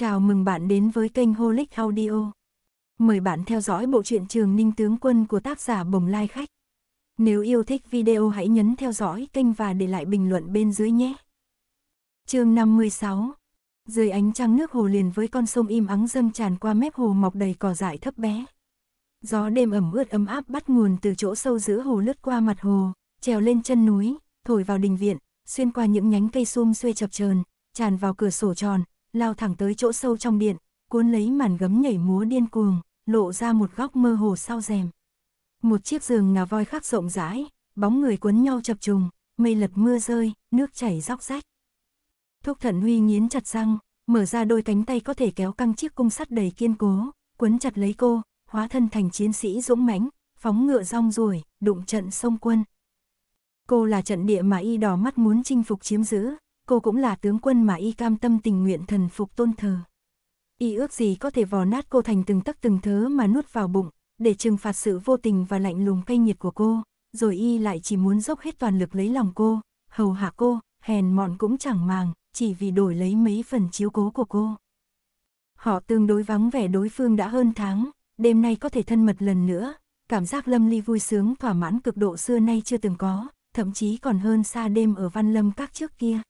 Chào mừng bạn đến với kênh Holic Audio. Mời bạn theo dõi bộ truyện Trường Ninh Tướng Quân của tác giả Bồng Lai Khách. Nếu yêu thích video hãy nhấn theo dõi kênh và để lại bình luận bên dưới nhé. chương 56 Dưới ánh trăng nước hồ liền với con sông im ắng dâng tràn qua mép hồ mọc đầy cỏ dại thấp bé. Gió đêm ẩm ướt ấm áp bắt nguồn từ chỗ sâu giữa hồ lướt qua mặt hồ, trèo lên chân núi, thổi vào đình viện, xuyên qua những nhánh cây sum xuê chập chờn, tràn vào cửa sổ tròn, lao thẳng tới chỗ sâu trong điện, cuốn lấy màn gấm nhảy múa điên cuồng, lộ ra một góc mơ hồ sau rèm. Một chiếc giường ngà voi khắc rộng rãi, bóng người cuốn nhau chập trùng, mây lật mưa rơi, nước chảy róc rách. Thúc Thận Huy nghiến chặt răng, mở ra đôi cánh tay có thể kéo căng chiếc cung sắt đầy kiên cố, cuốn chặt lấy cô, hóa thân thành chiến sĩ dũng mãnh, phóng ngựa rong ruổi, đụng trận sông quân. Cô là trận địa mà y đỏ mắt muốn chinh phục chiếm giữ, cô cũng là tướng quân mà y cam tâm tình nguyện thần phục tôn thờ. Y ước gì có thể vò nát cô thành từng tấc từng thớ mà nuốt vào bụng, để trừng phạt sự vô tình và lạnh lùng cay nhiệt của cô, rồi y lại chỉ muốn dốc hết toàn lực lấy lòng cô, hầu hạ cô, hèn mọn cũng chẳng màng, chỉ vì đổi lấy mấy phần chiếu cố của cô. Họ tương đối vắng vẻ đối phương đã hơn tháng, đêm nay có thể thân mật lần nữa, cảm giác Lâm Ly vui sướng thỏa mãn cực độ xưa nay chưa từng có, thậm chí còn hơn xa đêm ở Văn Lâm các trước kia.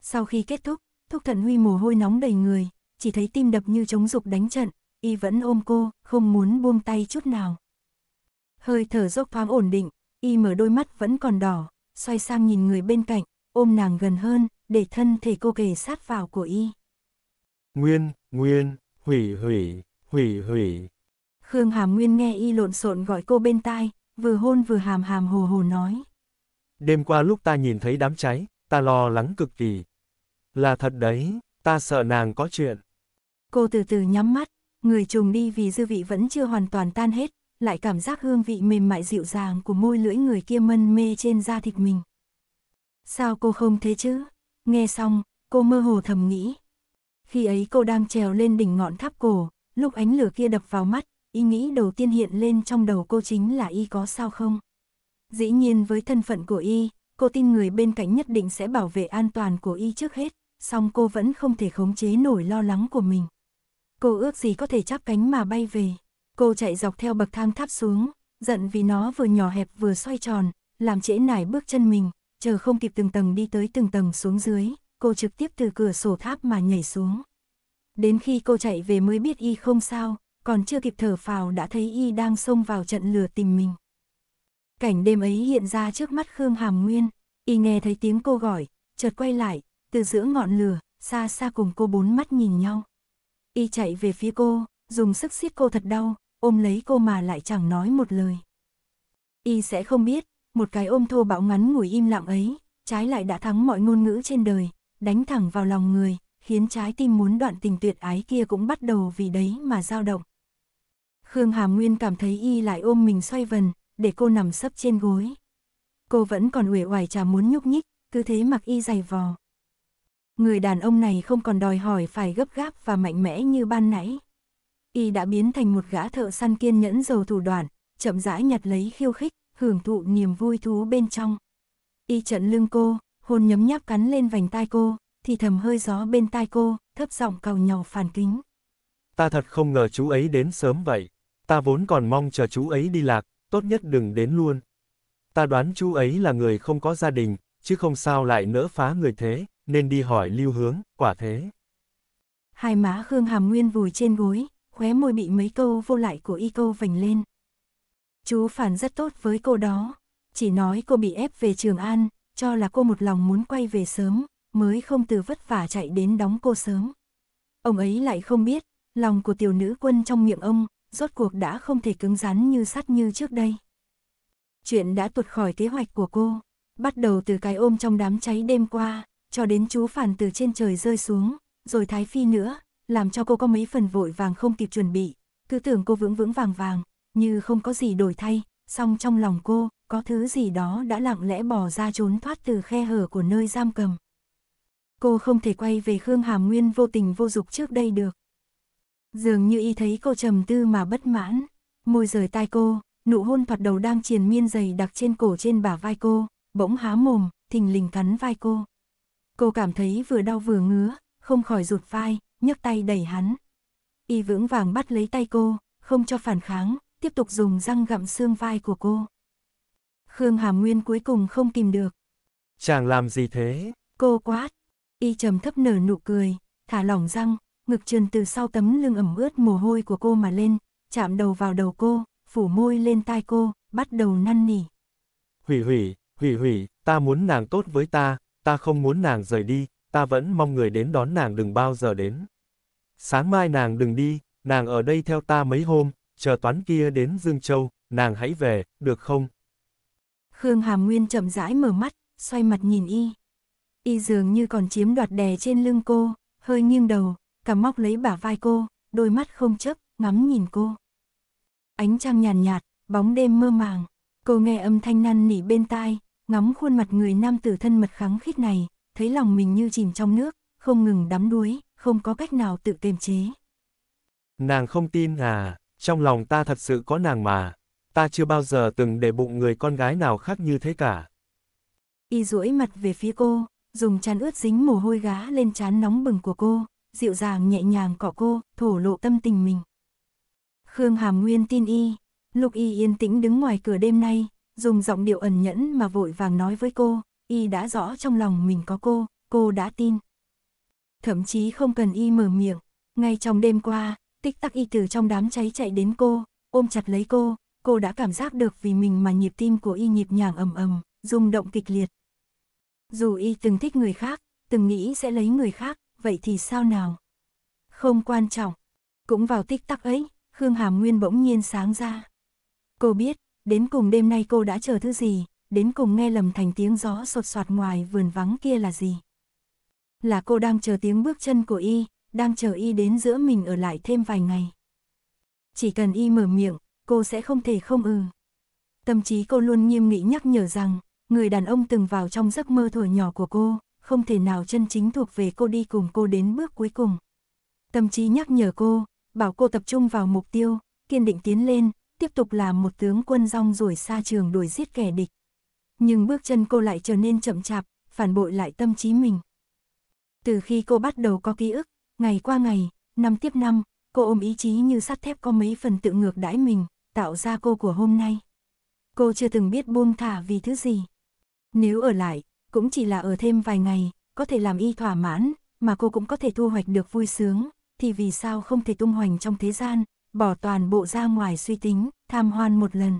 Sau khi kết thúc, Thúc Thần Huy mồ hôi nóng đầy người, chỉ thấy tim đập như trống dục đánh trận, y vẫn ôm cô, không muốn buông tay chút nào. Hơi thở dốc thoáng ổn định, y mở đôi mắt vẫn còn đỏ, xoay sang nhìn người bên cạnh, ôm nàng gần hơn, để thân thể cô kề sát vào của y. Nguyên, Nguyên, hủy hủy, hủy hủy. Khương Hàm Nguyên nghe y lộn xộn gọi cô bên tai, vừa hôn vừa hàm hàm hồ hồ nói. Đêm qua lúc ta nhìn thấy đám cháy, ta lo lắng cực kỳ. Là thật đấy, ta sợ nàng có chuyện. Cô từ từ nhắm mắt, người trùng đi vì dư vị vẫn chưa hoàn toàn tan hết, lại cảm giác hương vị mềm mại dịu dàng của môi lưỡi người kia mân mê trên da thịt mình. Sao cô không thế chứ? Nghe xong, cô mơ hồ thầm nghĩ. Khi ấy cô đang trèo lên đỉnh ngọn tháp cổ, lúc ánh lửa kia đập vào mắt, ý nghĩ đầu tiên hiện lên trong đầu cô chính là y có sao không? Dĩ nhiên với thân phận của y, cô tin người bên cạnh nhất định sẽ bảo vệ an toàn của y trước hết, song cô vẫn không thể khống chế nổi lo lắng của mình. Cô ước gì có thể chắp cánh mà bay về. Cô chạy dọc theo bậc thang tháp xuống, giận vì nó vừa nhỏ hẹp vừa xoay tròn, làm trễ nải bước chân mình, chờ không kịp từng tầng đi tới từng tầng xuống dưới, cô trực tiếp từ cửa sổ tháp mà nhảy xuống. Đến khi cô chạy về mới biết y không sao, còn chưa kịp thở phào đã thấy y đang xông vào trận lửa tìm mình. Cảnh đêm ấy hiện ra trước mắt Khương Hàm Nguyên, y nghe thấy tiếng cô gọi, chợt quay lại, từ giữa ngọn lửa, xa xa cùng cô bốn mắt nhìn nhau. Y chạy về phía cô, dùng sức siết cô thật đau, ôm lấy cô mà lại chẳng nói một lời. Y sẽ không biết, một cái ôm thô bạo ngắn ngủi im lặng ấy, trái lại đã thắng mọi ngôn ngữ trên đời, đánh thẳng vào lòng người, khiến trái tim muốn đoạn tình tuyệt ái kia cũng bắt đầu vì đấy mà dao động. Khương Hàm Nguyên cảm thấy y lại ôm mình xoay vần, để cô nằm sấp trên gối. Cô vẫn còn uể oải chả muốn nhúc nhích, cứ thế mặc y dày vò. Người đàn ông này không còn đòi hỏi phải gấp gáp và mạnh mẽ như ban nãy. Y đã biến thành một gã thợ săn kiên nhẫn giàu thủ đoạn, chậm rãi nhặt lấy khiêu khích, hưởng thụ niềm vui thú bên trong. Y trận lưng cô, hôn nhấm nháp cắn lên vành tai cô, thì thầm hơi gió bên tai cô, thấp giọng cầu nhau phản kính. Ta thật không ngờ chú ấy đến sớm vậy. Ta vốn còn mong chờ chú ấy đi lạc, tốt nhất đừng đến luôn. Ta đoán chú ấy là người không có gia đình, chứ không sao lại nỡ phá người thế, nên đi hỏi lưu hướng, quả thế. Hai má Khương Hàm Nguyên vùi trên gối, khóe môi bị mấy câu vô lại của y câu vành lên. Chú phản rất tốt với cô đó, chỉ nói cô bị ép về Trường An, cho là cô một lòng muốn quay về sớm, mới không từ vất vả chạy đến đóng cô sớm. Ông ấy lại không biết, lòng của tiểu nữ quân trong miệng ông, rốt cuộc đã không thể cứng rắn như sắt như trước đây. Chuyện đã tuột khỏi kế hoạch của cô, bắt đầu từ cái ôm trong đám cháy đêm qua, cho đến chú phản từ trên trời rơi xuống, rồi thái phi nữa, làm cho cô có mấy phần vội vàng không kịp chuẩn bị, cứ tưởng cô vững vững vàng vàng, như không có gì đổi thay, song trong lòng cô, có thứ gì đó đã lặng lẽ bỏ ra trốn thoát từ khe hở của nơi giam cầm. Cô không thể quay về Khương Hàm Nguyên vô tình vô dục trước đây được. Dường như y thấy cô trầm tư mà bất mãn, môi rời tai cô, nụ hôn thoạt đầu đang triền miên dày đặc trên cổ trên bả vai cô, bỗng há mồm, thình lình cắn vai cô. Cô cảm thấy vừa đau vừa ngứa, không khỏi rụt vai, nhấc tay đẩy hắn. Y vững vàng bắt lấy tay cô, không cho phản kháng, tiếp tục dùng răng gặm xương vai của cô. Khương Hàm Nguyên cuối cùng không kìm được. Chàng làm gì thế? Cô quát. Y trầm thấp nở nụ cười, thả lỏng răng, ngực trườn từ sau tấm lưng ẩm ướt mồ hôi của cô mà lên, chạm đầu vào đầu cô, phủ môi lên tai cô, bắt đầu năn nỉ. Hủy hủy, hủy hủy, ta muốn nàng tốt với ta, ta không muốn nàng rời đi, ta vẫn mong người đến đón nàng đừng bao giờ đến. Sáng mai nàng đừng đi, nàng ở đây theo ta mấy hôm, chờ toán kia đến Dương Châu, nàng hãy về, được không? Khương Hàm Nguyên chậm rãi mở mắt, xoay mặt nhìn y. Y dường như còn chiếm đoạt đè trên lưng cô, hơi nghiêng đầu, cằm móc lấy bả vai cô, đôi mắt không chấp, ngắm nhìn cô. Ánh trăng nhàn nhạt, nhạt, bóng đêm mơ màng, cô nghe âm thanh năn nỉ bên tai, ngắm khuôn mặt người nam tử thân mật kháng khít này, thấy lòng mình như chìm trong nước, không ngừng đắm đuối, không có cách nào tự kiềm chế. Nàng không tin à, trong lòng ta thật sự có nàng mà, ta chưa bao giờ từng để bụng người con gái nào khác như thế cả. Y duỗi mặt về phía cô, dùng chán ướt dính mồ hôi gá lên chán nóng bừng của cô, dịu dàng nhẹ nhàng cỏ cô, thổ lộ tâm tình mình. Khương Hàm Nguyên tin y, Lục y yên tĩnh đứng ngoài cửa đêm nay, dùng giọng điệu ẩn nhẫn mà vội vàng nói với cô, y đã rõ trong lòng mình có cô, cô đã tin. Thậm chí không cần y mở miệng, ngay trong đêm qua, tích tắc y từ trong đám cháy chạy đến cô, ôm chặt lấy cô, cô đã cảm giác được vì mình mà nhịp tim của y nhịp nhàng ầm ầm, rung động kịch liệt. Dù y từng thích người khác, từng nghĩ sẽ lấy người khác, vậy thì sao nào? Không quan trọng. Cũng vào tích tắc ấy, Khương Hàm Nguyên bỗng nhiên sáng ra. Cô biết, đến cùng đêm nay cô đã chờ thứ gì, đến cùng nghe lầm thành tiếng gió sột soạt ngoài vườn vắng kia là gì. Là cô đang chờ tiếng bước chân của y, đang chờ y đến giữa mình ở lại thêm vài ngày. Chỉ cần y mở miệng, cô sẽ không thể không ừ. Tâm trí cô luôn nghiêm nghị nhắc nhở rằng, người đàn ông từng vào trong giấc mơ thuở nhỏ của cô, không thể nào chân chính thuộc về cô đi cùng cô đến bước cuối cùng. Tâm trí nhắc nhở cô, bảo cô tập trung vào mục tiêu, kiên định tiến lên, tiếp tục làm một tướng quân rong ruổi xa trường đuổi giết kẻ địch. Nhưng bước chân cô lại trở nên chậm chạp, phản bội lại tâm trí mình. Từ khi cô bắt đầu có ký ức, ngày qua ngày, năm tiếp năm, cô ôm ý chí như sắt thép có mấy phần tự ngược đãi mình, tạo ra cô của hôm nay. Cô chưa từng biết buông thả vì thứ gì. Nếu ở lại, cũng chỉ là ở thêm vài ngày, có thể làm y thỏa mãn, mà cô cũng có thể thu hoạch được vui sướng, thì vì sao không thể tung hoành trong thế gian, bỏ toàn bộ ra ngoài suy tính, tham hoan một lần.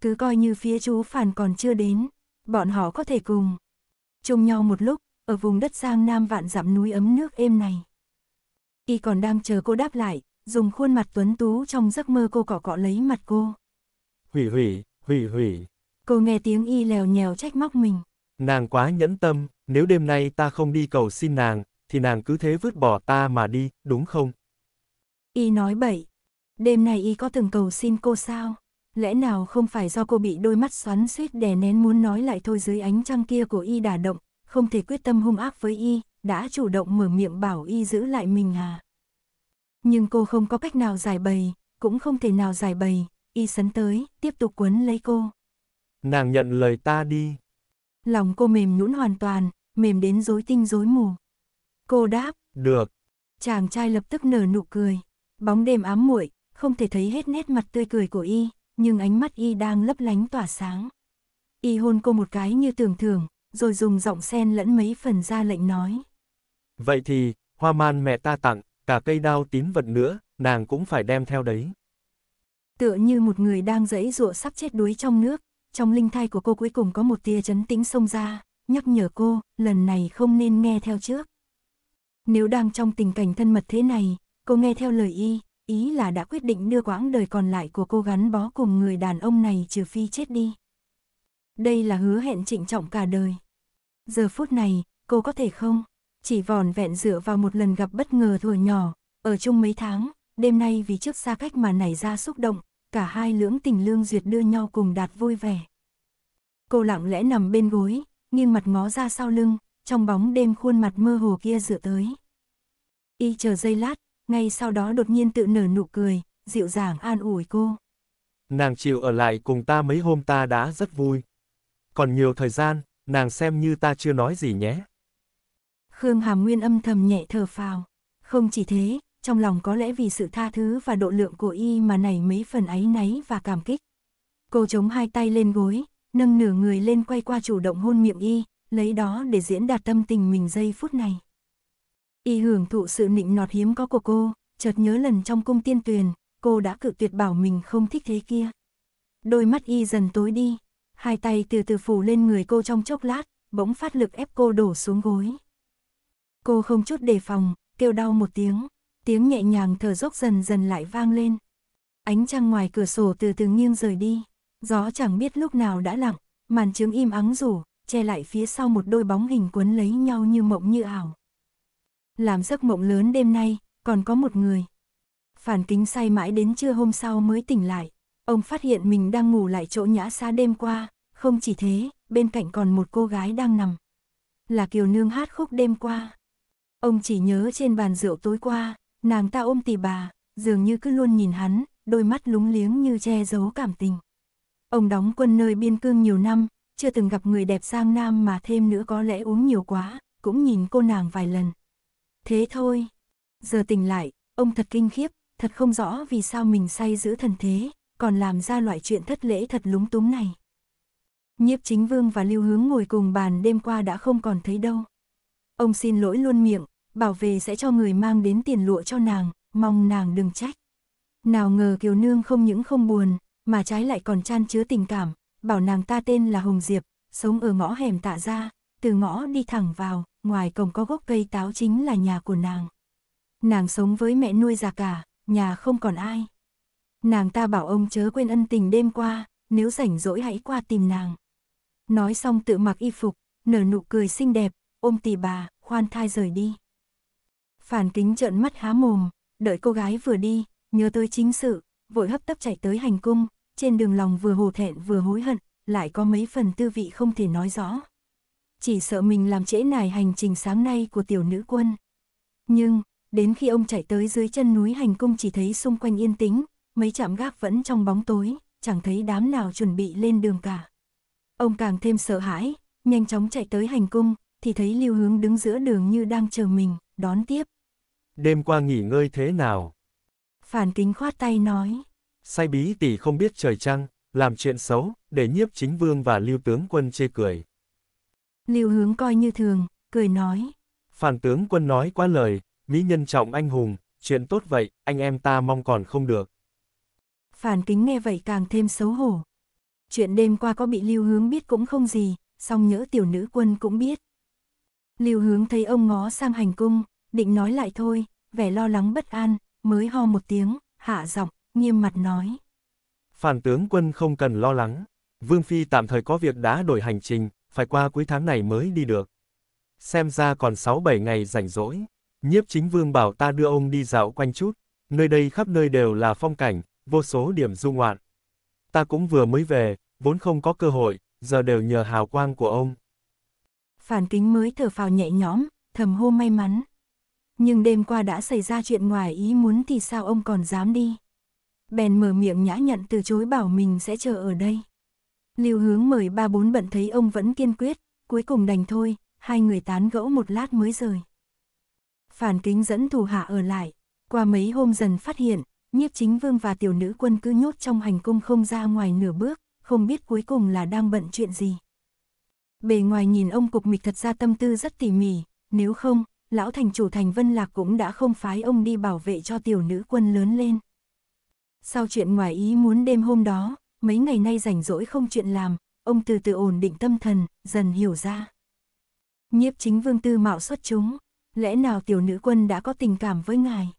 Cứ coi như phía chú phản còn chưa đến, bọn họ có thể cùng chung nhau một lúc, ở vùng đất Giang Nam vạn dặm núi ấm nước êm này. Y còn đang chờ cô đáp lại, dùng khuôn mặt tuấn tú trong giấc mơ cô cọ cọ lấy mặt cô. Hủy hủy, hủy hủy. Cô nghe tiếng y lèo nhèo trách móc mình. Nàng quá nhẫn tâm, nếu đêm nay ta không đi cầu xin nàng, thì nàng cứ thế vứt bỏ ta mà đi, đúng không? Y nói bậy. Đêm nay y có từng cầu xin cô sao? Lẽ nào không phải do cô bị đôi mắt xoắn suýt đè nén muốn nói lại thôi dưới ánh trăng kia của y đả động, không thể quyết tâm hung ác với y, đã chủ động mở miệng bảo y giữ lại mình à? Nhưng cô không có cách nào giải bày, cũng không thể nào giải bày, y sấn tới, tiếp tục quấn lấy cô. Nàng nhận lời ta đi. Lòng cô mềm nhũn hoàn toàn, mềm đến rối tinh rối mù. Cô đáp, được. Chàng trai lập tức nở nụ cười. Bóng đêm ám muội, không thể thấy hết nét mặt tươi cười của y, nhưng ánh mắt y đang lấp lánh tỏa sáng. Y hôn cô một cái như tưởng thường, rồi dùng giọng sen lẫn mấy phần ra lệnh nói. Vậy thì, hoa man mẹ ta tặng, cả cây đao tín vật nữa, nàng cũng phải đem theo đấy. Tựa như một người đang dẫy dụa sắp chết đuối trong nước, trong linh thai của cô cuối cùng có một tia chấn tĩnh xông ra, nhắc nhở cô, lần này không nên nghe theo trước. Nếu đang trong tình cảnh thân mật thế này, cô nghe theo lời y, ý là đã quyết định đưa quãng đời còn lại của cô gắn bó cùng người đàn ông này trừ phi chết đi. Đây là hứa hẹn trịnh trọng cả đời. Giờ phút này, cô có thể không? Chỉ vòn vẹn dựa vào một lần gặp bất ngờ thuở nhỏ, ở chung mấy tháng, đêm nay vì trước xa cách mà nảy ra xúc động, cả hai lưỡng tình lương duyệt đưa nhau cùng đạt vui vẻ. Cô lặng lẽ nằm bên gối, nghiêng mặt ngó ra sau lưng, trong bóng đêm khuôn mặt mơ hồ kia dựa tới. Y chờ giây lát, ngay sau đó đột nhiên tự nở nụ cười, dịu dàng an ủi cô. Nàng chịu ở lại cùng ta mấy hôm ta đã rất vui. Còn nhiều thời gian, nàng xem như ta chưa nói gì nhé. Khương Hàm Nguyên âm thầm nhẹ thở phào. Không chỉ thế, trong lòng có lẽ vì sự tha thứ và độ lượng của y mà nảy mấy phần áy náy và cảm kích. Cô chống hai tay lên gối, nâng nửa người lên quay qua chủ động hôn miệng y, lấy đó để diễn đạt tâm tình mình giây phút này. Y hưởng thụ sự nịnh nọt hiếm có của cô, chợt nhớ lần trong cung tiên tuyền, cô đã cự tuyệt bảo mình không thích thế kia. Đôi mắt y dần tối đi, hai tay từ từ phủ lên người cô trong chốc lát, bỗng phát lực ép cô đổ xuống gối. Cô không chút đề phòng, kêu đau một tiếng tiếng nhẹ nhàng thở dốc dần dần lại vang lên. Ánh trăng ngoài cửa sổ từ từ nghiêng rời đi, gió chẳng biết lúc nào đã lặng, màn trướng im ắng rủ, che lại phía sau một đôi bóng hình cuốn lấy nhau như mộng như ảo. Làm giấc mộng lớn đêm nay, còn có một người. Phản kính say mãi đến trưa hôm sau mới tỉnh lại, ông phát hiện mình đang ngủ lại chỗ nhã xa đêm qua, không chỉ thế, bên cạnh còn một cô gái đang nằm. Là Kiều Nương hát khúc đêm qua. Ông chỉ nhớ trên bàn rượu tối qua, Nàng ta ôm tỉ bà, dường như cứ luôn nhìn hắn, đôi mắt lúng liếng như che giấu cảm tình. Ông đóng quân nơi biên cương nhiều năm, chưa từng gặp người đẹp sang nam mà thêm nữa có lẽ uống nhiều quá, cũng nhìn cô nàng vài lần. Thế thôi. Giờ tỉnh lại, ông thật kinh khiếp, thật không rõ vì sao mình say giữ thần thế, còn làm ra loại chuyện thất lễ thật lúng túng này. Nhiếp chính vương và lưu hướng ngồi cùng bàn đêm qua đã không còn thấy đâu. Ông xin lỗi luôn miệng, bảo về sẽ cho người mang đến tiền lụa cho nàng, mong nàng đừng trách. Nào ngờ Kiều Nương không những không buồn, mà trái lại còn chan chứa tình cảm, bảo nàng ta tên là Hồng Diệp, sống ở ngõ hẻm tạ ra, từ ngõ đi thẳng vào, ngoài cổng có gốc cây táo chính là nhà của nàng. Nàng sống với mẹ nuôi già cả, nhà không còn ai. Nàng ta bảo ông chớ quên ân tình đêm qua, nếu rảnh rỗi hãy qua tìm nàng. Nói xong tự mặc y phục, nở nụ cười xinh đẹp, ôm tỷ bà, khoan thai rời đi. Phản kính trợn mắt há mồm, đợi cô gái vừa đi, nhớ tới chính sự, vội hấp tấp chạy tới hành cung, trên đường lòng vừa hồ thẹn vừa hối hận, lại có mấy phần tư vị không thể nói rõ. Chỉ sợ mình làm trễ nải hành trình sáng nay của tiểu nữ quân. Nhưng, đến khi ông chạy tới dưới chân núi hành cung chỉ thấy xung quanh yên tĩnh, mấy chạm gác vẫn trong bóng tối, chẳng thấy đám nào chuẩn bị lên đường cả. Ông càng thêm sợ hãi, nhanh chóng chạy tới hành cung, thì thấy Lưu Hướng đứng giữa đường như đang chờ mình, đón tiếp đêm qua nghỉ ngơi thế nào? Phản kính khoát tay nói. Sai bí tỷ không biết trời trăng, làm chuyện xấu, để nhiếp chính vương và lưu tướng quân chê cười. Lưu hướng coi như thường, cười nói. Phản tướng quân nói quá lời, mỹ nhân trọng anh hùng, chuyện tốt vậy, anh em ta mong còn không được. Phản kính nghe vậy càng thêm xấu hổ. Chuyện đêm qua có bị lưu hướng biết cũng không gì, song nhỡ tiểu nữ quân cũng biết. Lưu hướng thấy ông ngó sang hành cung, định nói lại thôi, vẻ lo lắng bất an, mới ho một tiếng, hạ giọng, nghiêm mặt nói. Phản tướng quân không cần lo lắng, Vương Phi tạm thời có việc đã đổi hành trình, phải qua cuối tháng này mới đi được. Xem ra còn 6-7 ngày rảnh rỗi, nhiếp chính vương bảo ta đưa ông đi dạo quanh chút, nơi đây khắp nơi đều là phong cảnh, vô số điểm du ngoạn. Ta cũng vừa mới về, vốn không có cơ hội, giờ đều nhờ hào quang của ông. Phản kính mới thở phào nhẹ nhõm, thầm hô may mắn, nhưng đêm qua đã xảy ra chuyện ngoài ý muốn thì sao ông còn dám đi. Bèn mở miệng nhã nhận từ chối bảo mình sẽ chờ ở đây. Lưu hướng mời ba bốn bận thấy ông vẫn kiên quyết, cuối cùng đành thôi, hai người tán gẫu một lát mới rời. Phản kính dẫn thủ hạ ở lại, qua mấy hôm dần phát hiện, nhiếp chính vương và tiểu nữ quân cứ nhốt trong hành cung không ra ngoài nửa bước, không biết cuối cùng là đang bận chuyện gì. Bề ngoài nhìn ông cục mịch thật ra tâm tư rất tỉ mỉ, nếu không, lão thành chủ thành Vân Lạc cũng đã không phái ông đi bảo vệ cho tiểu nữ quân lớn lên. Sau chuyện ngoài ý muốn đêm hôm đó, mấy ngày nay rảnh rỗi không chuyện làm, ông từ từ ổn định tâm thần, dần hiểu ra. Nhiếp chính vương tư mạo xuất chúng, lẽ nào tiểu nữ quân đã có tình cảm với ngài?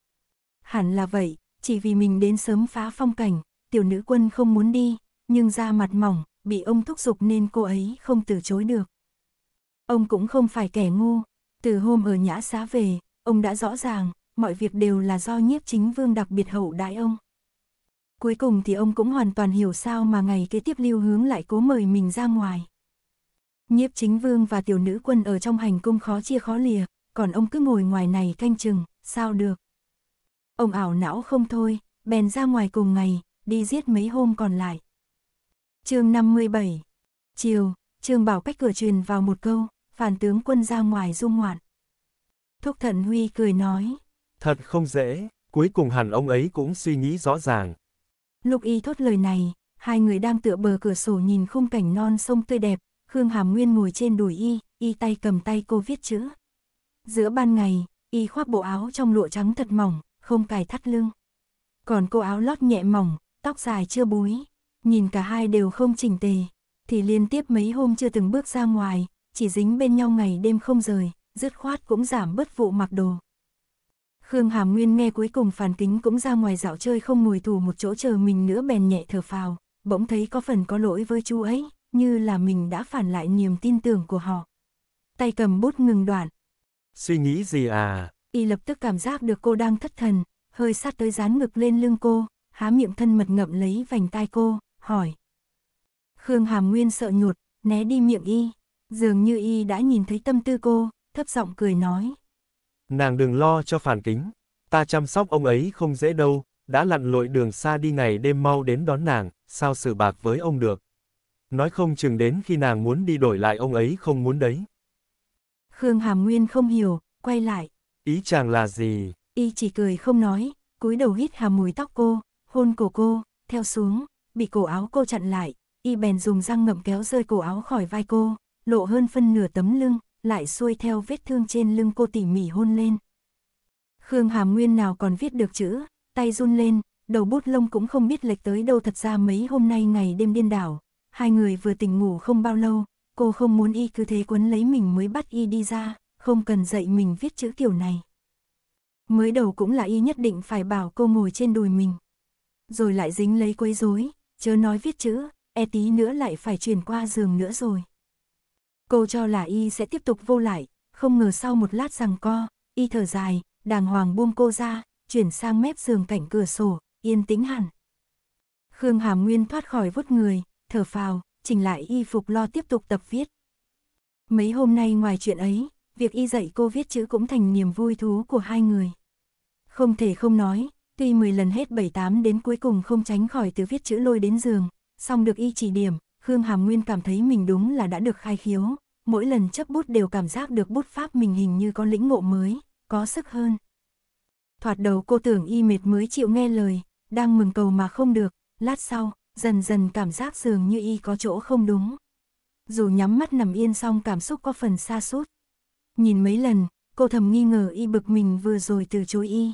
Hẳn là vậy, chỉ vì mình đến sớm phá phong cảnh, tiểu nữ quân không muốn đi, nhưng da mặt mỏng, bị ông thúc giục nên cô ấy không từ chối được. Ông cũng không phải kẻ ngu, từ hôm ở Nhã Xá về, ông đã rõ ràng, mọi việc đều là do nhiếp chính vương đặc biệt hậu đại ông. Cuối cùng thì ông cũng hoàn toàn hiểu sao mà ngày kế tiếp lưu hướng lại cố mời mình ra ngoài. Nhiếp chính vương và tiểu nữ quân ở trong hành cung khó chia khó lìa, còn ông cứ ngồi ngoài này canh chừng, sao được. Ông ảo não không thôi, bèn ra ngoài cùng ngày, đi giết mấy hôm còn lại. chương 57 Chiều, Trương Bảo cách cửa truyền vào một câu phản tướng quân ra ngoài du ngoạn. Thúc Thận Huy cười nói. Thật không dễ, cuối cùng hẳn ông ấy cũng suy nghĩ rõ ràng. Lục y thốt lời này, hai người đang tựa bờ cửa sổ nhìn khung cảnh non sông tươi đẹp, Khương Hàm Nguyên ngồi trên đùi y, y tay cầm tay cô viết chữ. Giữa ban ngày, y khoác bộ áo trong lụa trắng thật mỏng, không cài thắt lưng. Còn cô áo lót nhẹ mỏng, tóc dài chưa búi, nhìn cả hai đều không chỉnh tề, thì liên tiếp mấy hôm chưa từng bước ra ngoài, chỉ dính bên nhau ngày đêm không rời, dứt khoát cũng giảm bớt vụ mặc đồ. Khương Hàm Nguyên nghe cuối cùng phản kính cũng ra ngoài dạo chơi không ngồi thủ một chỗ chờ mình nữa bèn nhẹ thở phào, bỗng thấy có phần có lỗi với chú ấy, như là mình đã phản lại niềm tin tưởng của họ. Tay cầm bút ngừng đoạn. Suy nghĩ gì à? Y lập tức cảm giác được cô đang thất thần, hơi sát tới dán ngực lên lưng cô, há miệng thân mật ngậm lấy vành tai cô, hỏi. Khương Hàm Nguyên sợ nhột, né đi miệng y. Dường như y đã nhìn thấy tâm tư cô, thấp giọng cười nói. Nàng đừng lo cho phản kính, ta chăm sóc ông ấy không dễ đâu, đã lặn lội đường xa đi ngày đêm mau đến đón nàng, sao xử bạc với ông được. Nói không chừng đến khi nàng muốn đi đổi lại ông ấy không muốn đấy. Khương Hàm Nguyên không hiểu, quay lại. Ý chàng là gì? Y chỉ cười không nói, cúi đầu hít hàm mùi tóc cô, hôn cổ cô, theo xuống, bị cổ áo cô chặn lại, y bèn dùng răng ngậm kéo rơi cổ áo khỏi vai cô lộ hơn phân nửa tấm lưng, lại xuôi theo vết thương trên lưng cô tỉ mỉ hôn lên. Khương Hàm Nguyên nào còn viết được chữ, tay run lên, đầu bút lông cũng không biết lệch tới đâu thật ra mấy hôm nay ngày đêm điên đảo, hai người vừa tỉnh ngủ không bao lâu, cô không muốn y cứ thế quấn lấy mình mới bắt y đi ra, không cần dạy mình viết chữ kiểu này. Mới đầu cũng là y nhất định phải bảo cô ngồi trên đùi mình. Rồi lại dính lấy quấy rối, chớ nói viết chữ, e tí nữa lại phải truyền qua giường nữa rồi. Cô cho là y sẽ tiếp tục vô lại, không ngờ sau một lát rằng co, y thở dài, đàng hoàng buông cô ra, chuyển sang mép giường cảnh cửa sổ, yên tĩnh hẳn. Khương Hàm Nguyên thoát khỏi vốt người, thở phào, chỉnh lại y phục lo tiếp tục tập viết. Mấy hôm nay ngoài chuyện ấy, việc y dạy cô viết chữ cũng thành niềm vui thú của hai người. Không thể không nói, tuy 10 lần hết 7-8 đến cuối cùng không tránh khỏi từ viết chữ lôi đến giường, song được y chỉ điểm, Khương Hàm Nguyên cảm thấy mình đúng là đã được khai khiếu, mỗi lần chấp bút đều cảm giác được bút pháp mình hình như có lĩnh ngộ mới, có sức hơn. Thoạt đầu cô tưởng y mệt mới chịu nghe lời, đang mừng cầu mà không được, lát sau, dần dần cảm giác dường như y có chỗ không đúng. Dù nhắm mắt nằm yên xong cảm xúc có phần xa sút Nhìn mấy lần, cô thầm nghi ngờ y bực mình vừa rồi từ chối y.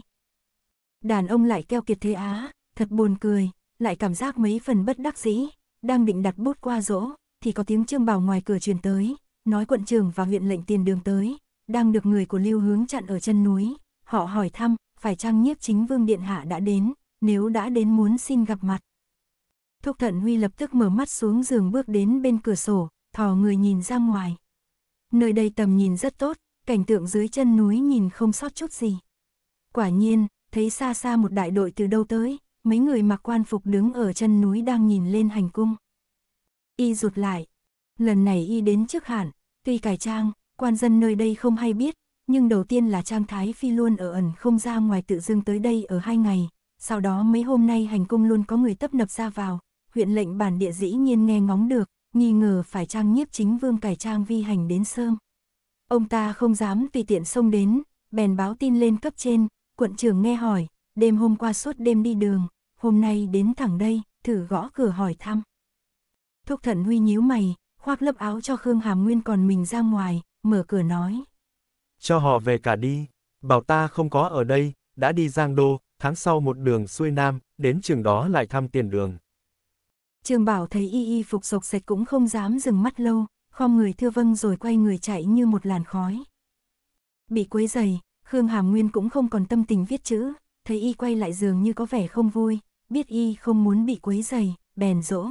Đàn ông lại keo kiệt thế á, thật buồn cười, lại cảm giác mấy phần bất đắc dĩ, đang định đặt bút qua rỗ, thì có tiếng Trương Bảo ngoài cửa truyền tới, nói quận trưởng và huyện lệnh tiền đường tới, đang được người của Lưu Hướng chặn ở chân núi, họ hỏi thăm, phải chăng nhiếp chính vương điện hạ đã đến, nếu đã đến muốn xin gặp mặt. Thúc Thận Huy lập tức mở mắt xuống giường bước đến bên cửa sổ, thò người nhìn ra ngoài. Nơi đây tầm nhìn rất tốt, cảnh tượng dưới chân núi nhìn không sót chút gì. Quả nhiên, thấy xa xa một đại đội từ đâu tới, mấy người mặc quan phục đứng ở chân núi đang nhìn lên hành cung. Y rụt lại. Lần này y đến trước hẳn, tuy cải trang, quan dân nơi đây không hay biết, nhưng đầu tiên là Trang Thái Phi luôn ở ẩn không ra ngoài tự dưng tới đây ở hai ngày, sau đó mấy hôm nay hành cung luôn có người tấp nập ra vào, huyện lệnh bản địa dĩ nhiên nghe ngóng được, nghi ngờ phải Trang nhiếp chính vương cải trang vi hành đến sơm. Ông ta không dám tùy tiện xông đến, bèn báo tin lên cấp trên, quận trưởng nghe hỏi, đêm hôm qua suốt đêm đi đường, hôm nay đến thẳng đây, thử gõ cửa hỏi thăm. Thúc thận huy nhíu mày, khoác lớp áo cho Khương Hàm Nguyên còn mình ra ngoài, mở cửa nói. Cho họ về cả đi, bảo ta không có ở đây, đã đi Giang Đô, tháng sau một đường xuôi Nam, đến trường đó lại thăm tiền đường. Trường bảo thấy y y phục sộc sạch cũng không dám dừng mắt lâu, khom người thưa vâng rồi quay người chạy như một làn khói. Bị quấy giày, Khương Hàm Nguyên cũng không còn tâm tình viết chữ, thấy y quay lại giường như có vẻ không vui, biết y không muốn bị quấy dày, bèn dỗ.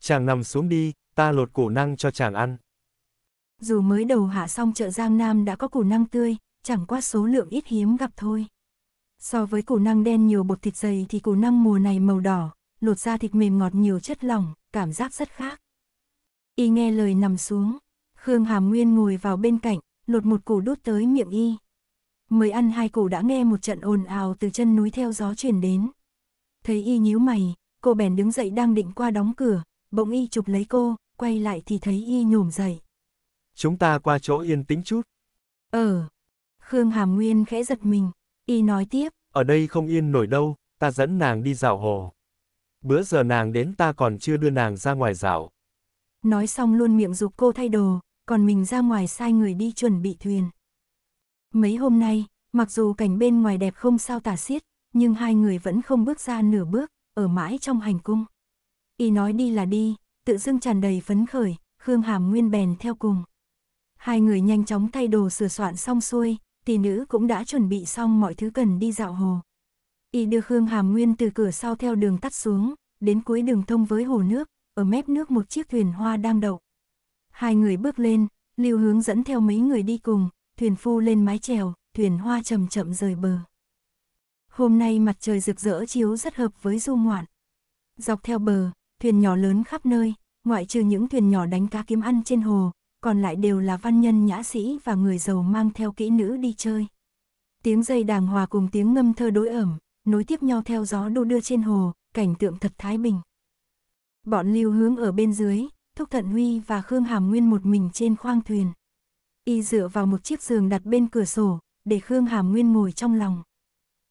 Chàng nằm xuống đi, ta lột củ năng cho chàng ăn. Dù mới đầu hạ xong chợ Giang Nam đã có củ năng tươi, chẳng qua số lượng ít hiếm gặp thôi. So với củ năng đen nhiều bột thịt dày thì củ năng mùa này màu đỏ, lột ra thịt mềm ngọt nhiều chất lỏng, cảm giác rất khác. Y nghe lời nằm xuống, Khương Hàm Nguyên ngồi vào bên cạnh, lột một củ đút tới miệng y. Mới ăn hai củ đã nghe một trận ồn ào từ chân núi theo gió truyền đến. Thấy y nhíu mày, cô bèn đứng dậy đang định qua đóng cửa, bỗng y chụp lấy cô, quay lại thì thấy y nhổm dậy. Chúng ta qua chỗ yên tĩnh chút. Ờ. Khương Hàm Nguyên khẽ giật mình, y nói tiếp. Ở đây không yên nổi đâu, ta dẫn nàng đi dạo hồ. Bữa giờ nàng đến ta còn chưa đưa nàng ra ngoài dạo. Nói xong luôn miệng dục cô thay đồ, còn mình ra ngoài sai người đi chuẩn bị thuyền. Mấy hôm nay, mặc dù cảnh bên ngoài đẹp không sao tả xiết, nhưng hai người vẫn không bước ra nửa bước, ở mãi trong hành cung. Y nói đi là đi, tự dưng tràn đầy phấn khởi, Khương Hàm Nguyên bèn theo cùng. Hai người nhanh chóng thay đồ sửa soạn xong xuôi, tỷ nữ cũng đã chuẩn bị xong mọi thứ cần đi dạo hồ. Y đưa Khương Hàm Nguyên từ cửa sau theo đường tắt xuống, đến cuối đường thông với hồ nước, ở mép nước một chiếc thuyền hoa đang đậu. Hai người bước lên, lưu hướng dẫn theo mấy người đi cùng, thuyền phu lên mái chèo, thuyền hoa chậm chậm rời bờ. Hôm nay mặt trời rực rỡ chiếu rất hợp với du ngoạn. Dọc theo bờ, thuyền nhỏ lớn khắp nơi, ngoại trừ những thuyền nhỏ đánh cá kiếm ăn trên hồ, còn lại đều là văn nhân nhã sĩ và người giàu mang theo kỹ nữ đi chơi. Tiếng dây đàng hòa cùng tiếng ngâm thơ đối ẩm, nối tiếp nhau theo gió đu đưa trên hồ, cảnh tượng thật thái bình. Bọn lưu hướng ở bên dưới, Thúc Thận Huy và Khương Hàm Nguyên một mình trên khoang thuyền. Y dựa vào một chiếc giường đặt bên cửa sổ, để Khương Hàm Nguyên ngồi trong lòng.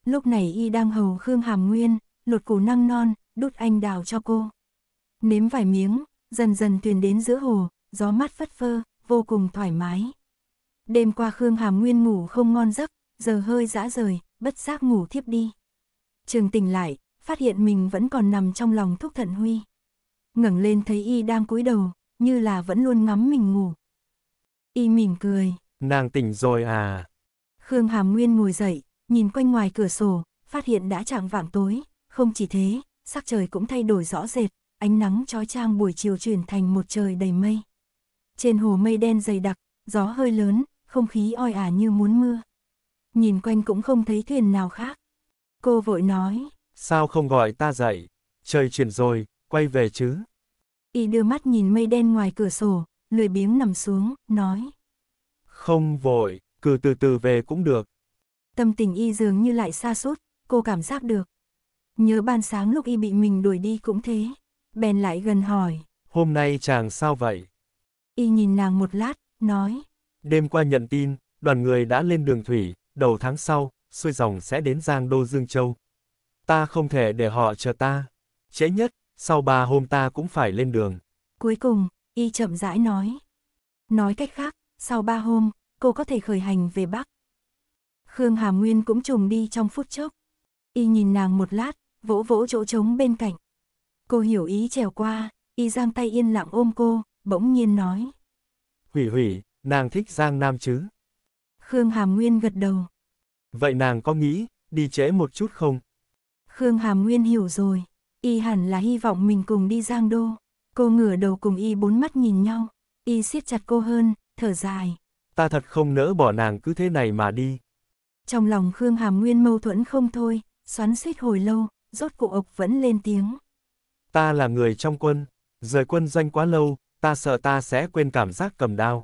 Lúc này y đang hầu Khương Hàm Nguyên, lột củ năng non, đút anh đào cho cô. Nếm vài miếng, dần dần thuyền đến giữa hồ, gió mát phất phơ, vô cùng thoải mái. Đêm qua Khương Hàm Nguyên ngủ không ngon giấc, giờ hơi dã rời, bất giác ngủ thiếp đi. Trường tỉnh lại, phát hiện mình vẫn còn nằm trong lòng thúc thận Huy. ngẩng lên thấy y đang cúi đầu, như là vẫn luôn ngắm mình ngủ. Y mỉm cười. Nàng tỉnh rồi à? Khương Hàm Nguyên ngồi dậy, nhìn quanh ngoài cửa sổ, phát hiện đã chạng vạng tối, không chỉ thế, sắc trời cũng thay đổi rõ rệt, ánh nắng trói trang buổi chiều chuyển thành một trời đầy mây. Trên hồ mây đen dày đặc, gió hơi lớn, không khí oi ả như muốn mưa. Nhìn quanh cũng không thấy thuyền nào khác. Cô vội nói. Sao không gọi ta dậy? Trời chuyển rồi, quay về chứ. Y đưa mắt nhìn mây đen ngoài cửa sổ, lười biếng nằm xuống, nói. Không vội, cứ từ từ về cũng được, tâm tình y dường như lại xa sút cô cảm giác được. Nhớ ban sáng lúc y bị mình đuổi đi cũng thế, bèn lại gần hỏi. Hôm nay chàng sao vậy? Y nhìn nàng một lát, nói. Đêm qua nhận tin, đoàn người đã lên đường thủy, đầu tháng sau, xuôi dòng sẽ đến Giang Đô Dương Châu. Ta không thể để họ chờ ta. Trễ nhất, sau ba hôm ta cũng phải lên đường. Cuối cùng, y chậm rãi nói. Nói cách khác, sau ba hôm, cô có thể khởi hành về Bắc. Khương Hà Nguyên cũng trùng đi trong phút chốc. Y nhìn nàng một lát, vỗ vỗ chỗ trống bên cạnh. Cô hiểu ý trèo qua, y giang tay yên lặng ôm cô, bỗng nhiên nói. Hủy hủy, nàng thích Giang Nam chứ? Khương Hàm Nguyên gật đầu. Vậy nàng có nghĩ, đi trễ một chút không? Khương Hàm Nguyên hiểu rồi, y hẳn là hy vọng mình cùng đi Giang Đô. Cô ngửa đầu cùng y bốn mắt nhìn nhau, y siết chặt cô hơn, thở dài. Ta thật không nỡ bỏ nàng cứ thế này mà đi. Trong lòng Khương Hàm Nguyên mâu thuẫn không thôi, xoắn suýt hồi lâu, rốt cụ ộc vẫn lên tiếng. Ta là người trong quân, rời quân doanh quá lâu, ta sợ ta sẽ quên cảm giác cầm đao.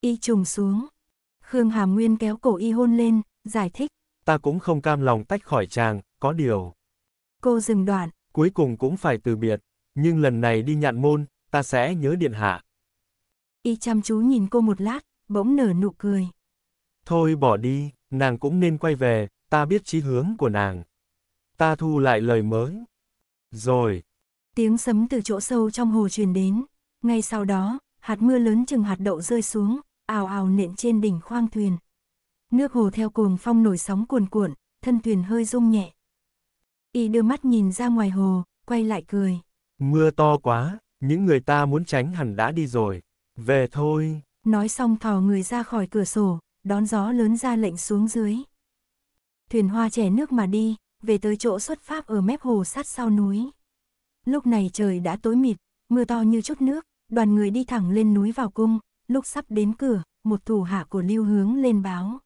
Y trùng xuống. Khương Hàm Nguyên kéo cổ y hôn lên, giải thích. Ta cũng không cam lòng tách khỏi chàng, có điều. Cô dừng đoạn. Cuối cùng cũng phải từ biệt, nhưng lần này đi nhạn môn, ta sẽ nhớ điện hạ. Y chăm chú nhìn cô một lát, bỗng nở nụ cười. Thôi bỏ đi nàng cũng nên quay về, ta biết chí hướng của nàng. Ta thu lại lời mới. Rồi. Tiếng sấm từ chỗ sâu trong hồ truyền đến. Ngay sau đó, hạt mưa lớn chừng hạt đậu rơi xuống, ào ào nện trên đỉnh khoang thuyền. Nước hồ theo cuồng phong nổi sóng cuồn cuộn, thân thuyền hơi rung nhẹ. Y đưa mắt nhìn ra ngoài hồ, quay lại cười. Mưa to quá, những người ta muốn tránh hẳn đã đi rồi. Về thôi. Nói xong thò người ra khỏi cửa sổ, đón gió lớn ra lệnh xuống dưới. Thuyền hoa chẻ nước mà đi, về tới chỗ xuất phát ở mép hồ sát sau núi. Lúc này trời đã tối mịt, mưa to như chút nước, đoàn người đi thẳng lên núi vào cung, lúc sắp đến cửa, một thủ hạ của Lưu hướng lên báo.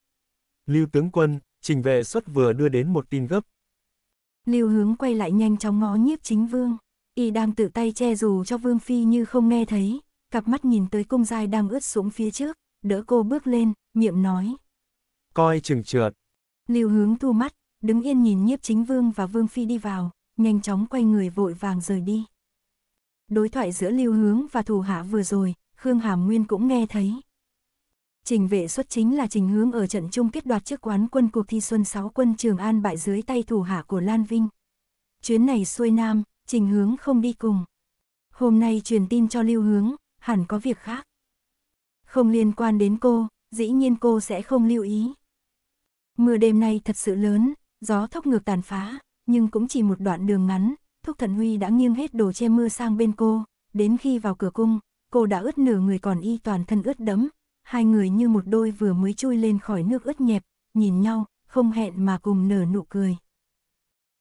Lưu tướng quân, trình vệ xuất vừa đưa đến một tin gấp. Lưu hướng quay lại nhanh chóng ngó nhiếp chính vương, y đang tự tay che dù cho vương phi như không nghe thấy, cặp mắt nhìn tới cung giai đang ướt xuống phía trước, đỡ cô bước lên, miệng nói. Coi chừng trượt. Lưu hướng thu mắt, đứng yên nhìn nhiếp chính vương và vương phi đi vào, nhanh chóng quay người vội vàng rời đi. Đối thoại giữa lưu hướng và thủ hạ vừa rồi, Khương Hàm Nguyên cũng nghe thấy. Trình vệ xuất chính là trình hướng ở trận chung kết đoạt chức quán quân cuộc thi xuân 6 quân Trường An bại dưới tay thủ hạ của Lan Vinh. Chuyến này xuôi nam, trình hướng không đi cùng. Hôm nay truyền tin cho lưu hướng, hẳn có việc khác. Không liên quan đến cô, dĩ nhiên cô sẽ không lưu ý. Mưa đêm nay thật sự lớn, gió thốc ngược tàn phá, nhưng cũng chỉ một đoạn đường ngắn, Thúc Thần Huy đã nghiêng hết đồ che mưa sang bên cô, đến khi vào cửa cung, cô đã ướt nửa người còn y toàn thân ướt đẫm, hai người như một đôi vừa mới chui lên khỏi nước ướt nhẹp, nhìn nhau, không hẹn mà cùng nở nụ cười.